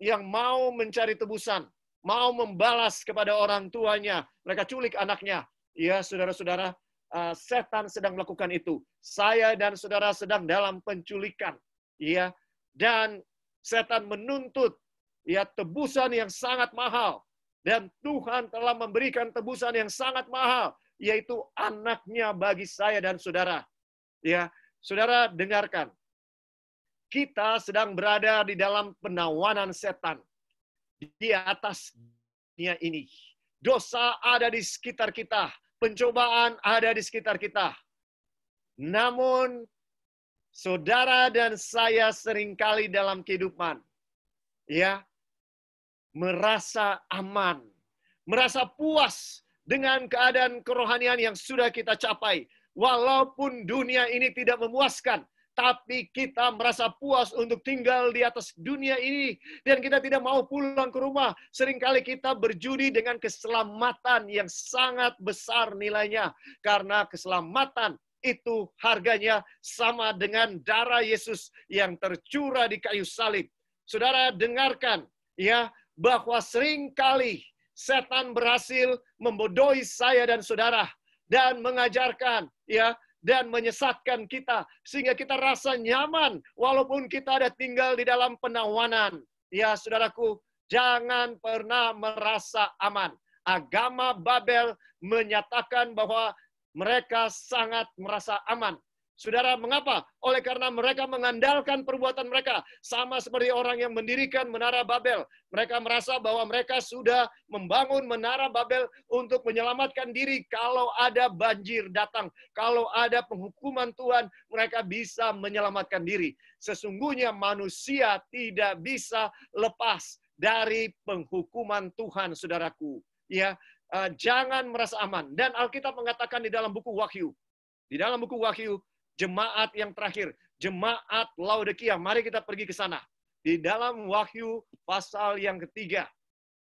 yang mau mencari tebusan, mau membalas kepada orang tuanya, mereka culik anaknya. Ya, saudara-saudara, uh, setan sedang melakukan itu. Saya dan saudara sedang dalam penculikan. Ya, dan setan menuntut ya tebusan yang sangat mahal dan Tuhan telah memberikan tebusan yang sangat mahal yaitu anaknya bagi saya dan saudara. Ya, saudara dengarkan. Kita sedang berada di dalam penawanan setan di atasnya ini. Dosa ada di sekitar kita pencobaan ada di sekitar kita. Namun, saudara dan saya seringkali dalam kehidupan, ya, merasa aman, merasa puas dengan keadaan kerohanian yang sudah kita capai. Walaupun dunia ini tidak memuaskan, tapi kita merasa puas untuk tinggal di atas dunia ini dan kita tidak mau pulang ke rumah. Seringkali kita berjudi dengan keselamatan yang sangat besar nilainya karena keselamatan itu harganya sama dengan darah Yesus yang tercurah di kayu salib. Saudara dengarkan ya bahwa seringkali setan berhasil membodohi saya dan saudara dan mengajarkan ya dan menyesatkan kita sehingga kita rasa nyaman walaupun kita ada tinggal di dalam penawanan. Ya, saudaraku, jangan pernah merasa aman. Agama Babel menyatakan bahwa mereka sangat merasa aman. Saudara, mengapa? Oleh karena mereka mengandalkan perbuatan mereka. Sama seperti orang yang mendirikan Menara Babel. Mereka merasa bahwa mereka sudah membangun Menara Babel untuk menyelamatkan diri kalau ada banjir datang. Kalau ada penghukuman Tuhan, mereka bisa menyelamatkan diri. Sesungguhnya manusia tidak bisa lepas dari penghukuman Tuhan, saudaraku. Ya, eh, jangan merasa aman. Dan Alkitab mengatakan di dalam buku Wahyu, di dalam buku Wahyu jemaat yang terakhir, jemaat Laodikia. Mari kita pergi ke sana. Di dalam Wahyu pasal yang ketiga.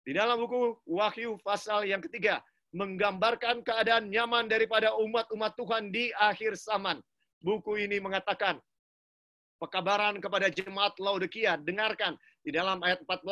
Di dalam buku Wahyu pasal yang ketiga menggambarkan keadaan nyaman daripada umat-umat Tuhan di akhir zaman. Buku ini mengatakan, pekabaran kepada jemaat Laodikia, dengarkan di dalam ayat 14,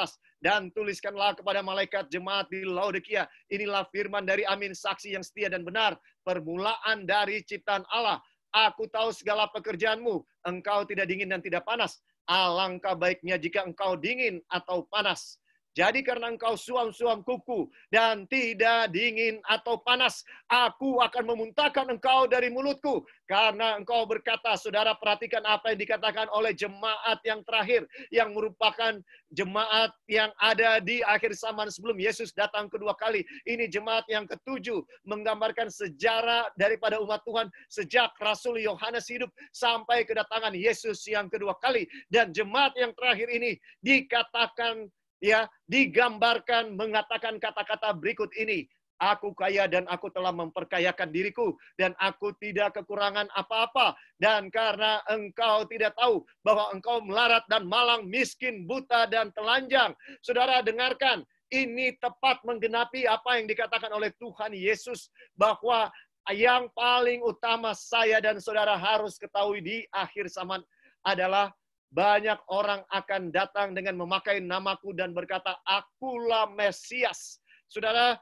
dan tuliskanlah kepada malaikat jemaat di Laodikia, inilah firman dari amin, saksi yang setia dan benar, permulaan dari ciptaan Allah, Aku tahu segala pekerjaanmu. Engkau tidak dingin dan tidak panas. Alangkah baiknya jika engkau dingin atau panas. Jadi karena engkau suam-suam kuku dan tidak dingin atau panas, aku akan memuntahkan engkau dari mulutku. Karena engkau berkata, saudara perhatikan apa yang dikatakan oleh jemaat yang terakhir, yang merupakan jemaat yang ada di akhir zaman sebelum Yesus datang kedua kali. Ini jemaat yang ketujuh, menggambarkan sejarah daripada umat Tuhan sejak Rasul Yohanes hidup sampai kedatangan Yesus yang kedua kali. Dan jemaat yang terakhir ini dikatakan ya digambarkan mengatakan kata-kata berikut ini aku kaya dan aku telah memperkayakan diriku dan aku tidak kekurangan apa-apa dan karena engkau tidak tahu bahwa engkau melarat dan malang miskin buta dan telanjang saudara dengarkan ini tepat menggenapi apa yang dikatakan oleh Tuhan Yesus bahwa yang paling utama saya dan saudara harus ketahui di akhir zaman adalah banyak orang akan datang dengan memakai namaku dan berkata, akulah Mesias. Saudara,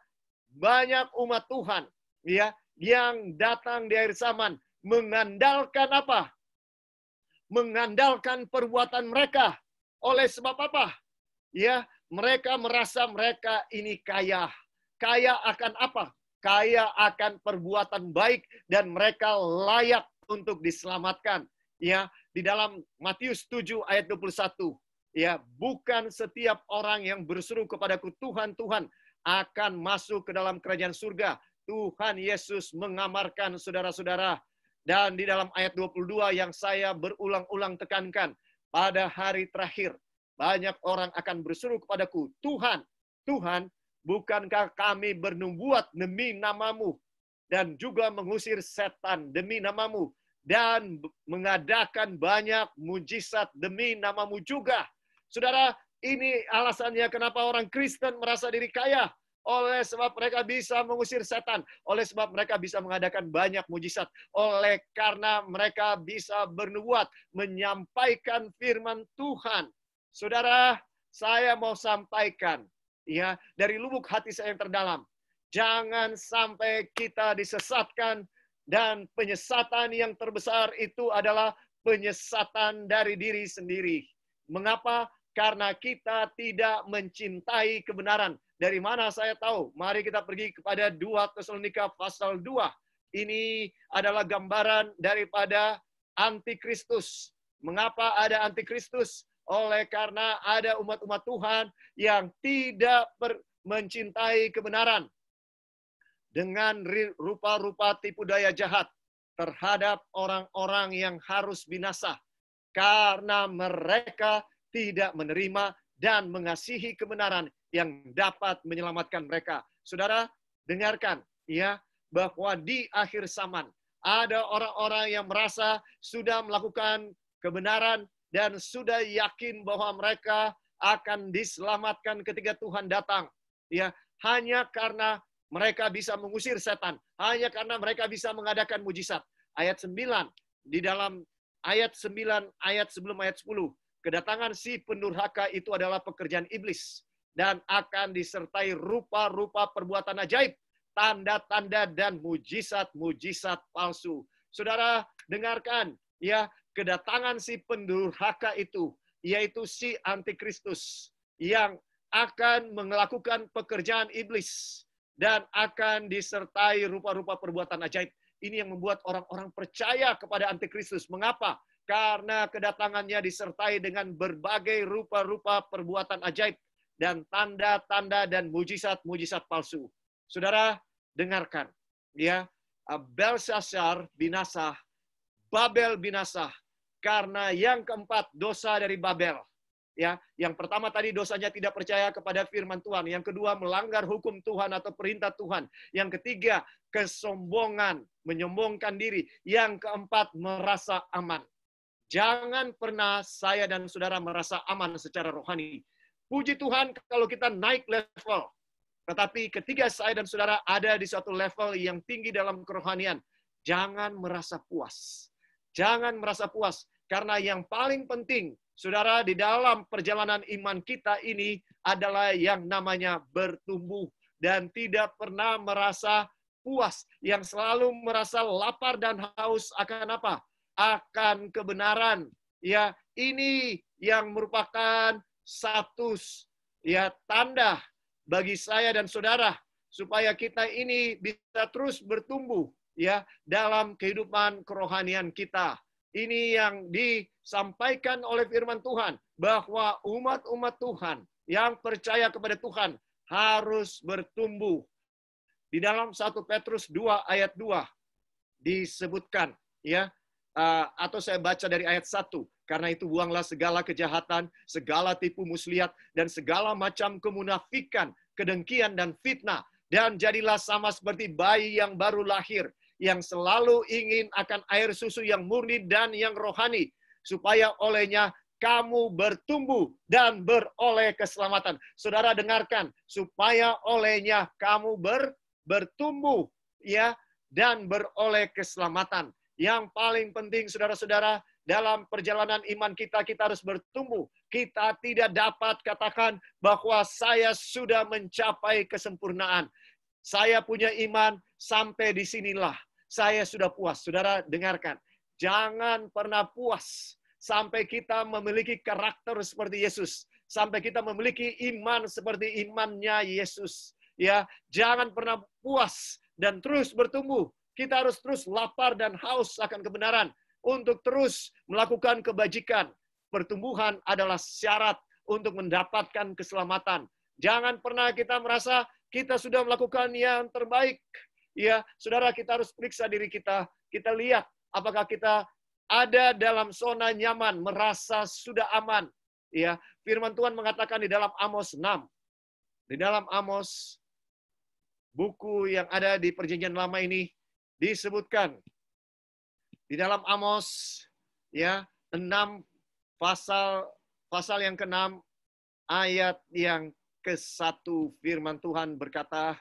banyak umat Tuhan ya yang datang di akhir zaman mengandalkan apa? Mengandalkan perbuatan mereka. Oleh sebab apa? Ya, mereka merasa mereka ini kaya. Kaya akan apa? Kaya akan perbuatan baik dan mereka layak untuk diselamatkan. Ya, di dalam Matius 7 ayat 21. Ya, bukan setiap orang yang berseru kepadaku Tuhan, Tuhan akan masuk ke dalam kerajaan surga. Tuhan Yesus mengamarkan saudara-saudara. Dan di dalam ayat 22 yang saya berulang-ulang tekankan, pada hari terakhir banyak orang akan berseru kepadaku, Tuhan, Tuhan, bukankah kami bernubuat demi namamu dan juga mengusir setan demi namamu dan mengadakan banyak mujizat demi namamu juga. Saudara, ini alasannya kenapa orang Kristen merasa diri kaya. Oleh sebab mereka bisa mengusir setan. Oleh sebab mereka bisa mengadakan banyak mujizat. Oleh karena mereka bisa bernubuat, menyampaikan firman Tuhan. Saudara, saya mau sampaikan ya dari lubuk hati saya yang terdalam. Jangan sampai kita disesatkan dan penyesatan yang terbesar itu adalah penyesatan dari diri sendiri. Mengapa? Karena kita tidak mencintai kebenaran. Dari mana saya tahu? Mari kita pergi kepada 2 Tesalonika pasal 2. Ini adalah gambaran daripada antikristus. Mengapa ada antikristus? Oleh karena ada umat-umat Tuhan yang tidak mencintai kebenaran dengan rupa-rupa tipu daya jahat terhadap orang-orang yang harus binasa karena mereka tidak menerima dan mengasihi kebenaran yang dapat menyelamatkan mereka. Saudara, dengarkan ya bahwa di akhir zaman ada orang-orang yang merasa sudah melakukan kebenaran dan sudah yakin bahwa mereka akan diselamatkan ketika Tuhan datang. Ya, hanya karena mereka bisa mengusir setan hanya karena mereka bisa mengadakan mujizat. Ayat 9 di dalam ayat 9 ayat sebelum ayat 10. Kedatangan si pendurhaka itu adalah pekerjaan iblis dan akan disertai rupa-rupa perbuatan ajaib, tanda-tanda dan mujizat-mujizat palsu. Saudara, dengarkan ya, kedatangan si pendurhaka itu yaitu si antikristus yang akan melakukan pekerjaan iblis dan akan disertai rupa-rupa perbuatan ajaib. Ini yang membuat orang-orang percaya kepada antikristus. Mengapa? Karena kedatangannya disertai dengan berbagai rupa-rupa perbuatan ajaib dan tanda-tanda dan mujizat-mujizat palsu. Saudara, dengarkan. Ya, Sasar binasa, Babel binasa. karena yang keempat dosa dari Babel Ya, yang pertama tadi dosanya tidak percaya kepada firman Tuhan, yang kedua melanggar hukum Tuhan atau perintah Tuhan, yang ketiga kesombongan, menyombongkan diri, yang keempat merasa aman. Jangan pernah saya dan saudara merasa aman secara rohani. Puji Tuhan kalau kita naik level. Tetapi ketika saya dan saudara ada di suatu level yang tinggi dalam kerohanian, jangan merasa puas. Jangan merasa puas karena yang paling penting Saudara, di dalam perjalanan iman kita ini adalah yang namanya bertumbuh dan tidak pernah merasa puas, yang selalu merasa lapar dan haus akan apa? Akan kebenaran. Ya, ini yang merupakan status ya tanda bagi saya dan saudara supaya kita ini bisa terus bertumbuh ya dalam kehidupan kerohanian kita ini yang disampaikan oleh firman Tuhan bahwa umat-umat Tuhan yang percaya kepada Tuhan harus bertumbuh. Di dalam 1 Petrus 2 ayat 2 disebutkan ya atau saya baca dari ayat 1 karena itu buanglah segala kejahatan, segala tipu muslihat dan segala macam kemunafikan, kedengkian dan fitnah dan jadilah sama seperti bayi yang baru lahir yang selalu ingin akan air susu yang murni dan yang rohani, supaya olehnya kamu bertumbuh dan beroleh keselamatan. Saudara dengarkan, supaya olehnya kamu ber, bertumbuh ya dan beroleh keselamatan. Yang paling penting saudara-saudara, dalam perjalanan iman kita kita harus bertumbuh. Kita tidak dapat katakan bahwa saya sudah mencapai kesempurnaan. Saya punya iman sampai disinilah. Saya sudah puas. Saudara, dengarkan. Jangan pernah puas sampai kita memiliki karakter seperti Yesus. Sampai kita memiliki iman seperti imannya Yesus. Ya, jangan pernah puas dan terus bertumbuh. Kita harus terus lapar dan haus akan kebenaran untuk terus melakukan kebajikan. Pertumbuhan adalah syarat untuk mendapatkan keselamatan. Jangan pernah kita merasa kita sudah melakukan yang terbaik, Ya, saudara kita harus periksa diri kita. Kita lihat apakah kita ada dalam zona nyaman, merasa sudah aman. Ya, firman Tuhan mengatakan di dalam Amos 6. Di dalam Amos buku yang ada di perjanjian lama ini disebutkan di dalam Amos ya 6 pasal pasal yang keenam ayat yang ke-1 firman Tuhan berkata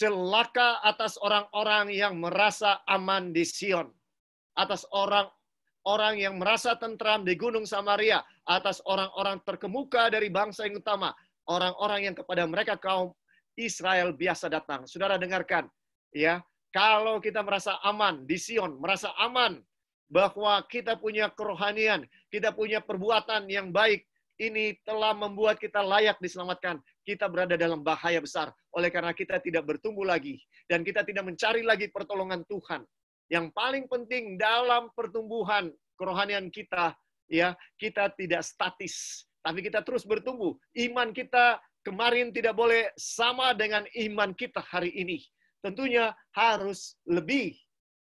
celaka atas orang-orang yang merasa aman di Sion, atas orang orang yang merasa tentram di Gunung Samaria, atas orang-orang terkemuka dari bangsa yang utama, orang-orang yang kepada mereka kaum Israel biasa datang. Saudara dengarkan, ya. Kalau kita merasa aman di Sion, merasa aman bahwa kita punya kerohanian, kita punya perbuatan yang baik, ini telah membuat kita layak diselamatkan. Kita berada dalam bahaya besar oleh karena kita tidak bertumbuh lagi dan kita tidak mencari lagi pertolongan Tuhan. Yang paling penting dalam pertumbuhan kerohanian kita ya, kita tidak statis, tapi kita terus bertumbuh. Iman kita kemarin tidak boleh sama dengan iman kita hari ini. Tentunya harus lebih.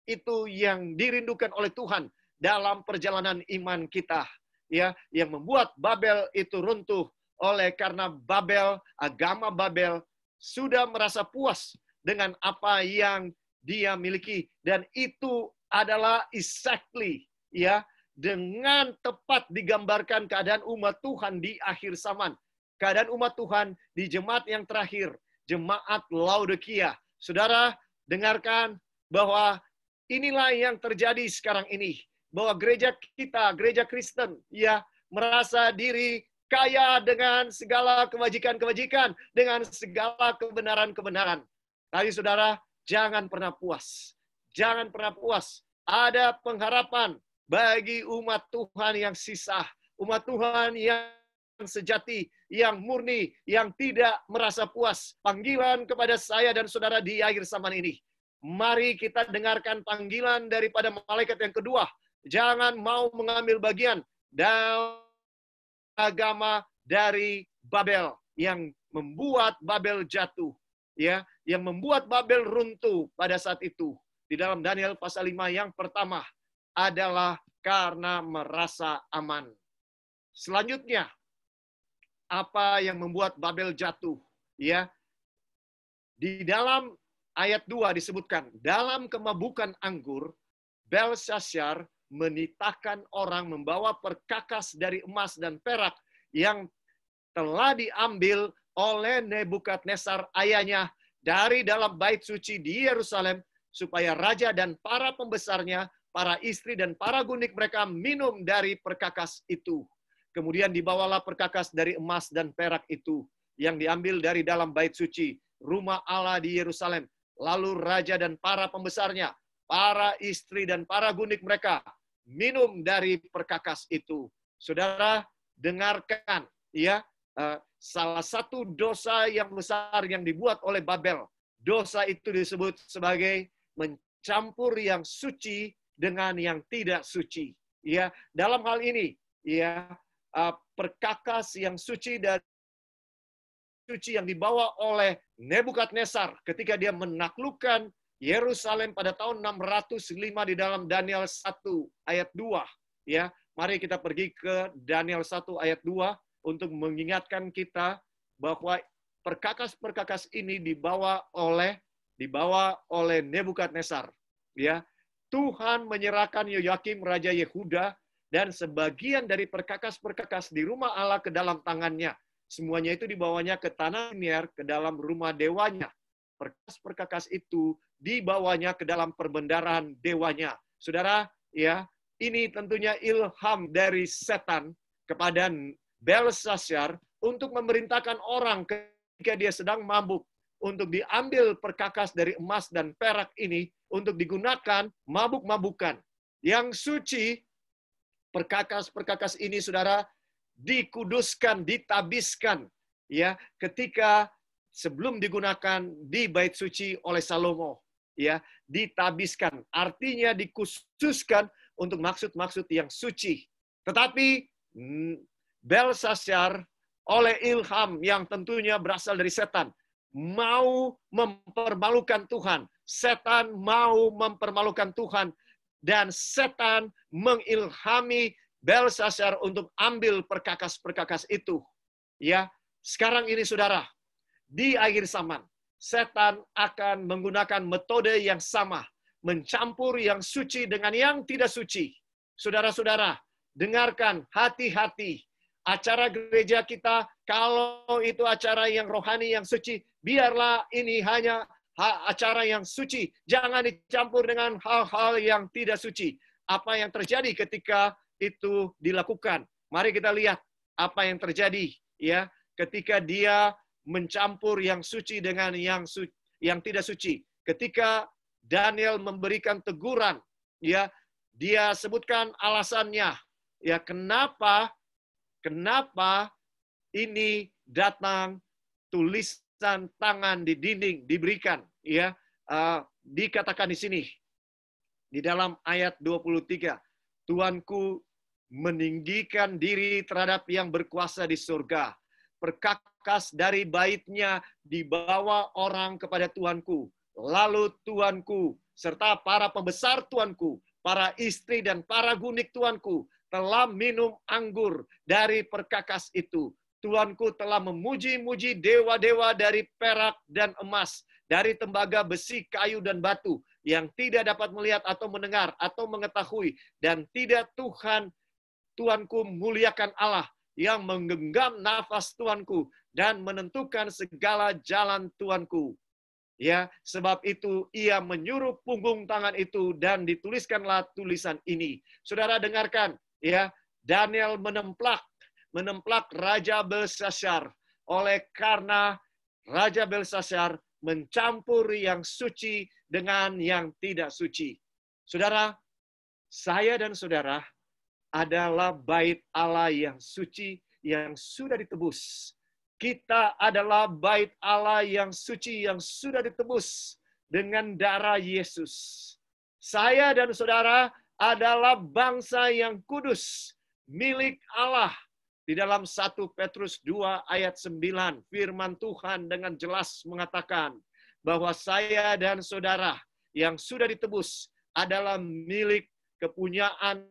Itu yang dirindukan oleh Tuhan dalam perjalanan iman kita ya yang membuat Babel itu runtuh oleh karena Babel agama Babel sudah merasa puas dengan apa yang dia miliki dan itu adalah exactly ya dengan tepat digambarkan keadaan umat Tuhan di akhir zaman keadaan umat Tuhan di jemaat yang terakhir, jemaat Laodikia. Saudara, dengarkan bahwa inilah yang terjadi sekarang ini bahwa gereja kita, gereja Kristen, ya merasa diri kaya dengan segala kebajikan-kebajikan, dengan segala kebenaran-kebenaran. Tapi saudara, jangan pernah puas. Jangan pernah puas. Ada pengharapan bagi umat Tuhan yang sisa, umat Tuhan yang sejati, yang murni, yang tidak merasa puas. Panggilan kepada saya dan saudara di akhir zaman ini. Mari kita dengarkan panggilan daripada malaikat yang kedua, jangan mau mengambil bagian dalam agama dari Babel yang membuat Babel jatuh ya yang membuat Babel runtuh pada saat itu di dalam Daniel pasal 5 yang pertama adalah karena merasa aman. Selanjutnya apa yang membuat Babel jatuh ya di dalam ayat 2 disebutkan dalam kemabukan anggur Belshazzar menitahkan orang membawa perkakas dari emas dan perak yang telah diambil oleh Nebukadnezar ayahnya dari dalam bait suci di Yerusalem supaya raja dan para pembesarnya, para istri dan para gundik mereka minum dari perkakas itu. Kemudian dibawalah perkakas dari emas dan perak itu yang diambil dari dalam bait suci rumah Allah di Yerusalem. Lalu raja dan para pembesarnya, para istri dan para gundik mereka minum dari perkakas itu. Saudara, dengarkan ya eh, salah satu dosa yang besar yang dibuat oleh Babel. Dosa itu disebut sebagai mencampur yang suci dengan yang tidak suci. Ya, dalam hal ini ya eh, perkakas yang suci dan suci yang dibawa oleh Nebukadnezar ketika dia menaklukkan Yerusalem pada tahun 605 di dalam Daniel 1 ayat 2 ya. Mari kita pergi ke Daniel 1 ayat 2 untuk mengingatkan kita bahwa perkakas-perkakas ini dibawa oleh dibawa oleh Nebukadnezar ya. Tuhan menyerahkan Yoyakim raja Yehuda dan sebagian dari perkakas-perkakas di rumah Allah ke dalam tangannya. Semuanya itu dibawanya ke tanah Nier, ke dalam rumah dewanya. Perkakas-perkakas itu dibawanya ke dalam perbendaran dewanya. Saudara, ya, ini tentunya ilham dari setan kepada Belsasyar untuk memerintahkan orang ketika dia sedang mabuk untuk diambil perkakas dari emas dan perak ini untuk digunakan mabuk-mabukan. Yang suci, perkakas-perkakas ini saudara dikuduskan, ditabiskan ya ketika sebelum digunakan di bait suci oleh Salomo ya ditabiskan artinya dikhususkan untuk maksud-maksud yang suci tetapi hmm, Belsasar oleh ilham yang tentunya berasal dari setan mau mempermalukan Tuhan setan mau mempermalukan Tuhan dan setan mengilhami Belsasar untuk ambil perkakas-perkakas itu. Ya, sekarang ini saudara, di akhir zaman, setan akan menggunakan metode yang sama, mencampur yang suci dengan yang tidak suci. Saudara-saudara, dengarkan hati-hati. Acara gereja kita, kalau itu acara yang rohani, yang suci, biarlah ini hanya acara yang suci. Jangan dicampur dengan hal-hal yang tidak suci. Apa yang terjadi ketika itu dilakukan? Mari kita lihat apa yang terjadi ya ketika dia mencampur yang suci dengan yang suci, yang tidak suci. Ketika Daniel memberikan teguran, ya, dia sebutkan alasannya, ya, kenapa kenapa ini datang tulisan tangan di dinding diberikan, ya, uh, dikatakan di sini di dalam ayat 23, Tuanku meninggikan diri terhadap yang berkuasa di surga. Perkak bekas dari baitnya dibawa orang kepada Tuanku. Lalu Tuanku serta para pembesar Tuanku, para istri dan para gunik Tuanku telah minum anggur dari perkakas itu. Tuanku telah memuji-muji dewa-dewa dari perak dan emas, dari tembaga, besi, kayu, dan batu, yang tidak dapat melihat atau mendengar atau mengetahui, dan tidak Tuhan, Tuanku muliakan Allah yang menggenggam nafas Tuanku dan menentukan segala jalan Tuanku. Ya, sebab itu ia menyuruh punggung tangan itu dan dituliskanlah tulisan ini. Saudara dengarkan, ya. Daniel menemplak menemplak Raja Belsasyar oleh karena Raja Belsasyar mencampuri yang suci dengan yang tidak suci. Saudara, saya dan saudara adalah bait Allah yang suci yang sudah ditebus. Kita adalah bait Allah yang suci yang sudah ditebus dengan darah Yesus. Saya dan saudara adalah bangsa yang kudus, milik Allah. Di dalam 1 Petrus 2 ayat 9, firman Tuhan dengan jelas mengatakan bahwa saya dan saudara yang sudah ditebus adalah milik kepunyaan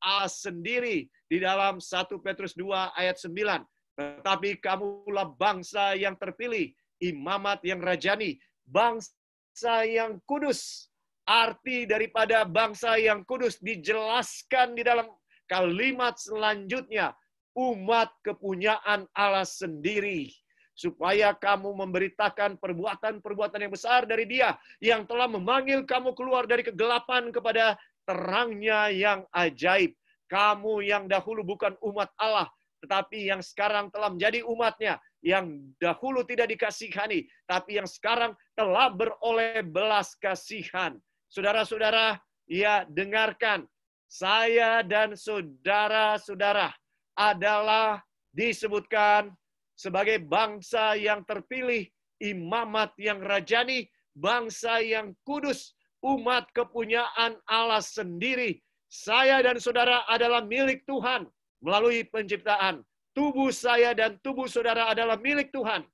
Allah sendiri di dalam 1 Petrus 2 ayat 9. Tetapi kamulah bangsa yang terpilih, imamat yang rajani, bangsa yang kudus. Arti daripada bangsa yang kudus dijelaskan di dalam kalimat selanjutnya, umat kepunyaan Allah sendiri supaya kamu memberitakan perbuatan-perbuatan yang besar dari Dia yang telah memanggil kamu keluar dari kegelapan kepada terangnya yang ajaib. Kamu yang dahulu bukan umat Allah, tetapi yang sekarang telah menjadi umatnya, yang dahulu tidak dikasihani, tapi yang sekarang telah beroleh belas kasihan. Saudara-saudara, ya dengarkan, saya dan saudara-saudara adalah disebutkan sebagai bangsa yang terpilih, imamat yang rajani, bangsa yang kudus, umat kepunyaan Allah sendiri. Saya dan saudara adalah milik Tuhan melalui penciptaan. Tubuh saya dan tubuh saudara adalah milik Tuhan.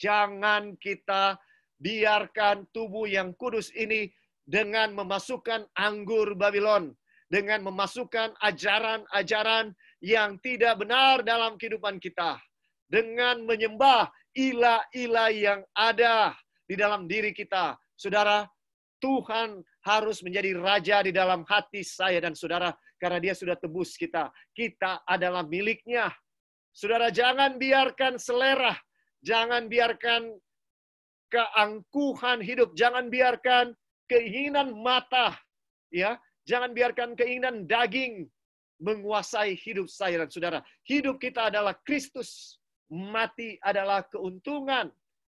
Jangan kita biarkan tubuh yang kudus ini dengan memasukkan anggur Babylon, dengan memasukkan ajaran-ajaran yang tidak benar dalam kehidupan kita, dengan menyembah ilah-ilah yang ada di dalam diri kita. Saudara, Tuhan harus menjadi raja di dalam hati saya dan saudara karena dia sudah tebus kita. Kita adalah miliknya. Saudara jangan biarkan selera, jangan biarkan keangkuhan hidup, jangan biarkan keinginan mata, ya, jangan biarkan keinginan daging menguasai hidup saya dan saudara. Hidup kita adalah Kristus, mati adalah keuntungan.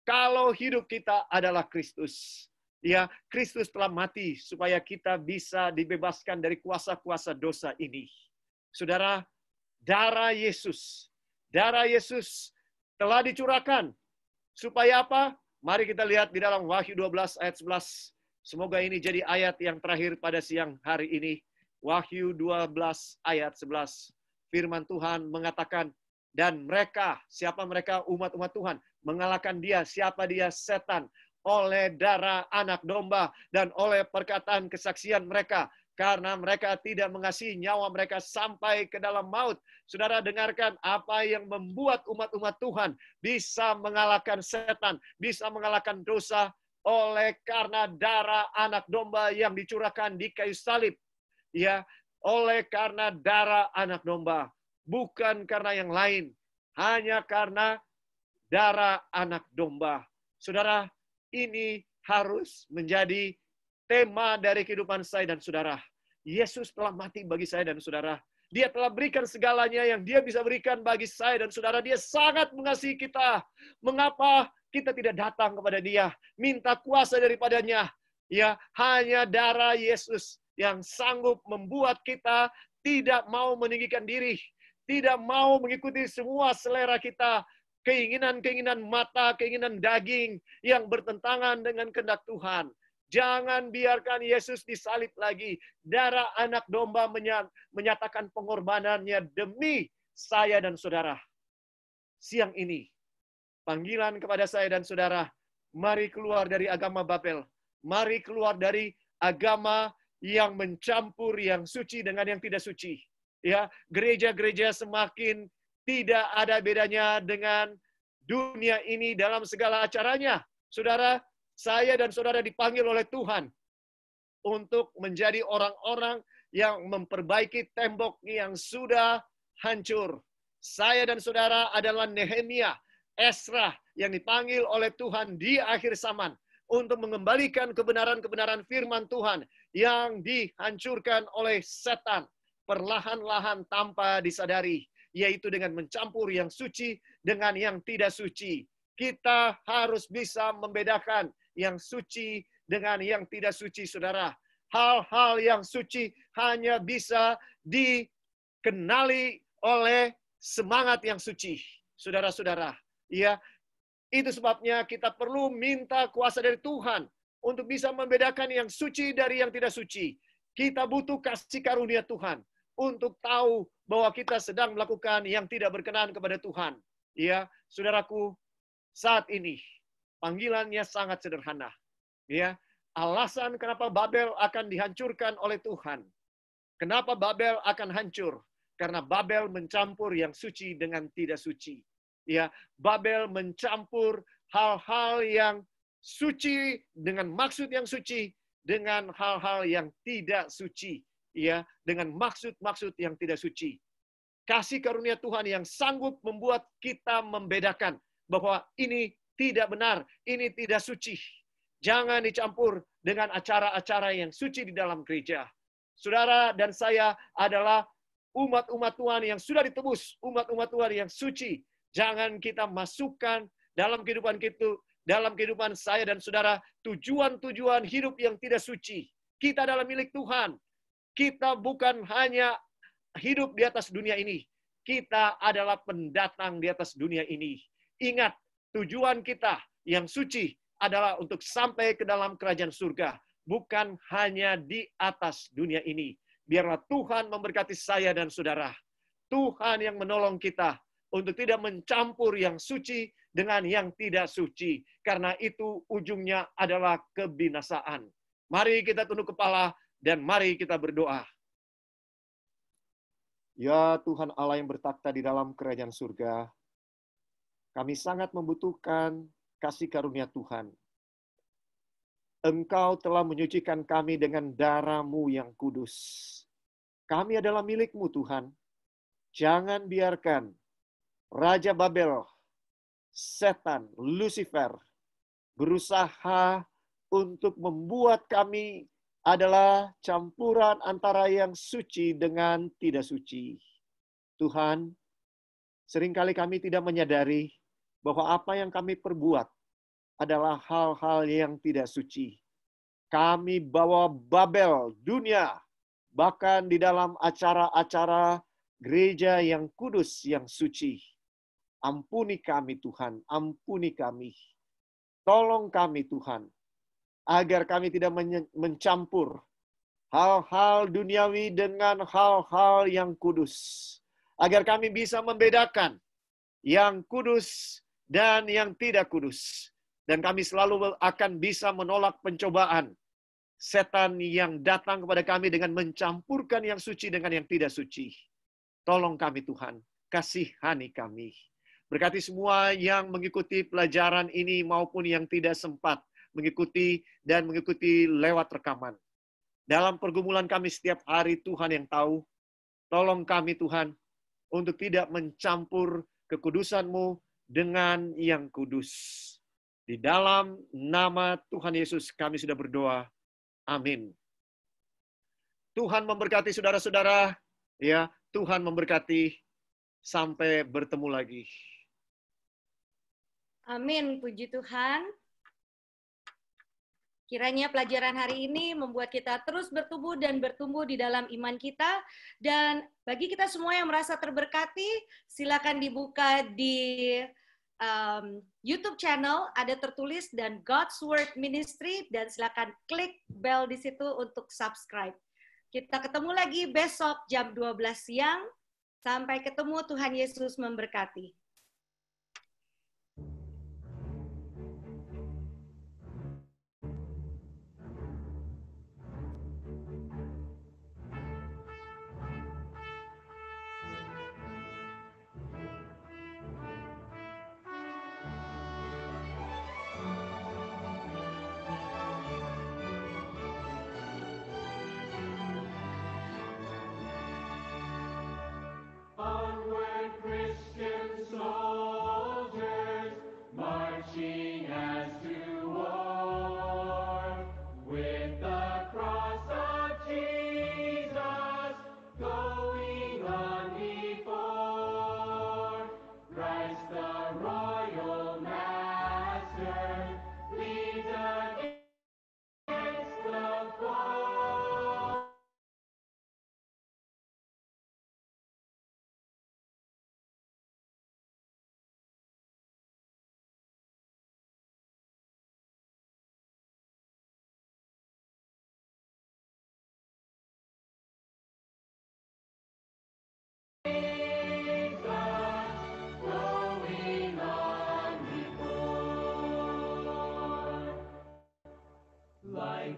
Kalau hidup kita adalah Kristus, Ya, Kristus telah mati supaya kita bisa dibebaskan dari kuasa-kuasa dosa ini. Saudara, darah Yesus, darah Yesus telah dicurahkan. Supaya apa? Mari kita lihat di dalam Wahyu 12 ayat 11. Semoga ini jadi ayat yang terakhir pada siang hari ini. Wahyu 12 ayat 11. Firman Tuhan mengatakan, dan mereka, siapa mereka? Umat-umat Tuhan. Mengalahkan dia, siapa dia? Setan oleh darah anak domba dan oleh perkataan kesaksian mereka karena mereka tidak mengasihi nyawa mereka sampai ke dalam maut. Saudara dengarkan apa yang membuat umat-umat Tuhan bisa mengalahkan setan, bisa mengalahkan dosa oleh karena darah anak domba yang dicurahkan di kayu salib. Ya, oleh karena darah anak domba, bukan karena yang lain, hanya karena darah anak domba. Saudara, ini harus menjadi tema dari kehidupan saya dan saudara. Yesus telah mati bagi saya dan saudara. Dia telah berikan segalanya yang dia bisa berikan bagi saya dan saudara. Dia sangat mengasihi kita. Mengapa kita tidak datang kepada dia? Minta kuasa daripadanya. Ya, hanya darah Yesus yang sanggup membuat kita tidak mau meninggikan diri, tidak mau mengikuti semua selera kita, keinginan-keinginan mata, keinginan daging yang bertentangan dengan kehendak Tuhan. Jangan biarkan Yesus disalib lagi. Darah anak domba menyatakan pengorbanannya demi saya dan saudara. Siang ini, panggilan kepada saya dan saudara, mari keluar dari agama Babel. Mari keluar dari agama yang mencampur yang suci dengan yang tidak suci. Ya, gereja-gereja semakin tidak ada bedanya dengan dunia ini dalam segala acaranya. Saudara, saya dan saudara dipanggil oleh Tuhan untuk menjadi orang-orang yang memperbaiki tembok yang sudah hancur. Saya dan saudara adalah Nehemia, Esra yang dipanggil oleh Tuhan di akhir zaman untuk mengembalikan kebenaran-kebenaran firman Tuhan yang dihancurkan oleh setan perlahan-lahan tanpa disadari yaitu dengan mencampur yang suci dengan yang tidak suci. Kita harus bisa membedakan yang suci dengan yang tidak suci, saudara. Hal-hal yang suci hanya bisa dikenali oleh semangat yang suci, saudara-saudara. Ya, itu sebabnya kita perlu minta kuasa dari Tuhan untuk bisa membedakan yang suci dari yang tidak suci. Kita butuh kasih karunia Tuhan untuk tahu bahwa kita sedang melakukan yang tidak berkenan kepada Tuhan. Ya, saudaraku, saat ini panggilannya sangat sederhana. Ya, alasan kenapa Babel akan dihancurkan oleh Tuhan. Kenapa Babel akan hancur? Karena Babel mencampur yang suci dengan tidak suci. Ya, Babel mencampur hal-hal yang suci dengan maksud yang suci dengan hal-hal yang tidak suci ya dengan maksud-maksud yang tidak suci. Kasih karunia Tuhan yang sanggup membuat kita membedakan bahwa ini tidak benar, ini tidak suci. Jangan dicampur dengan acara-acara yang suci di dalam gereja. Saudara dan saya adalah umat-umat Tuhan yang sudah ditebus, umat-umat Tuhan yang suci. Jangan kita masukkan dalam kehidupan kita, dalam kehidupan saya dan saudara, tujuan-tujuan hidup yang tidak suci. Kita adalah milik Tuhan. Kita bukan hanya hidup di atas dunia ini. Kita adalah pendatang di atas dunia ini. Ingat, tujuan kita yang suci adalah untuk sampai ke dalam kerajaan surga, bukan hanya di atas dunia ini. Biarlah Tuhan memberkati saya dan saudara. Tuhan yang menolong kita untuk tidak mencampur yang suci dengan yang tidak suci, karena itu ujungnya adalah kebinasaan. Mari kita tunduk kepala dan mari kita berdoa. Ya Tuhan Allah yang bertakhta di dalam kerajaan surga, kami sangat membutuhkan kasih karunia Tuhan. Engkau telah menyucikan kami dengan darahmu yang kudus. Kami adalah milikmu Tuhan. Jangan biarkan Raja Babel, setan, Lucifer, berusaha untuk membuat kami adalah campuran antara yang suci dengan tidak suci. Tuhan, seringkali kami tidak menyadari bahwa apa yang kami perbuat adalah hal-hal yang tidak suci. Kami bawa Babel dunia, bahkan di dalam acara-acara gereja yang kudus, yang suci. Ampuni kami Tuhan, ampuni kami. Tolong kami Tuhan, agar kami tidak mencampur hal-hal duniawi dengan hal-hal yang kudus. Agar kami bisa membedakan yang kudus dan yang tidak kudus. Dan kami selalu akan bisa menolak pencobaan setan yang datang kepada kami dengan mencampurkan yang suci dengan yang tidak suci. Tolong kami Tuhan, kasihani kami. Berkati semua yang mengikuti pelajaran ini maupun yang tidak sempat mengikuti dan mengikuti lewat rekaman. Dalam pergumulan kami setiap hari Tuhan yang tahu, tolong kami Tuhan untuk tidak mencampur kekudusan-Mu dengan yang kudus. Di dalam nama Tuhan Yesus kami sudah berdoa. Amin. Tuhan memberkati saudara-saudara. Ya, Tuhan memberkati. Sampai bertemu lagi. Amin. Puji Tuhan. Kiranya pelajaran hari ini membuat kita terus bertumbuh dan bertumbuh di dalam iman kita. Dan bagi kita semua yang merasa terberkati, silakan dibuka di um, YouTube channel, ada tertulis dan God's Word Ministry, dan silakan klik bell di situ untuk subscribe. Kita ketemu lagi besok jam 12 siang. Sampai ketemu, Tuhan Yesus memberkati.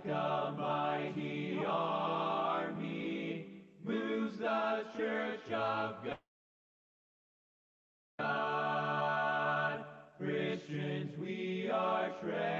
like a mighty army moves the church of God. Christians, we are treasures.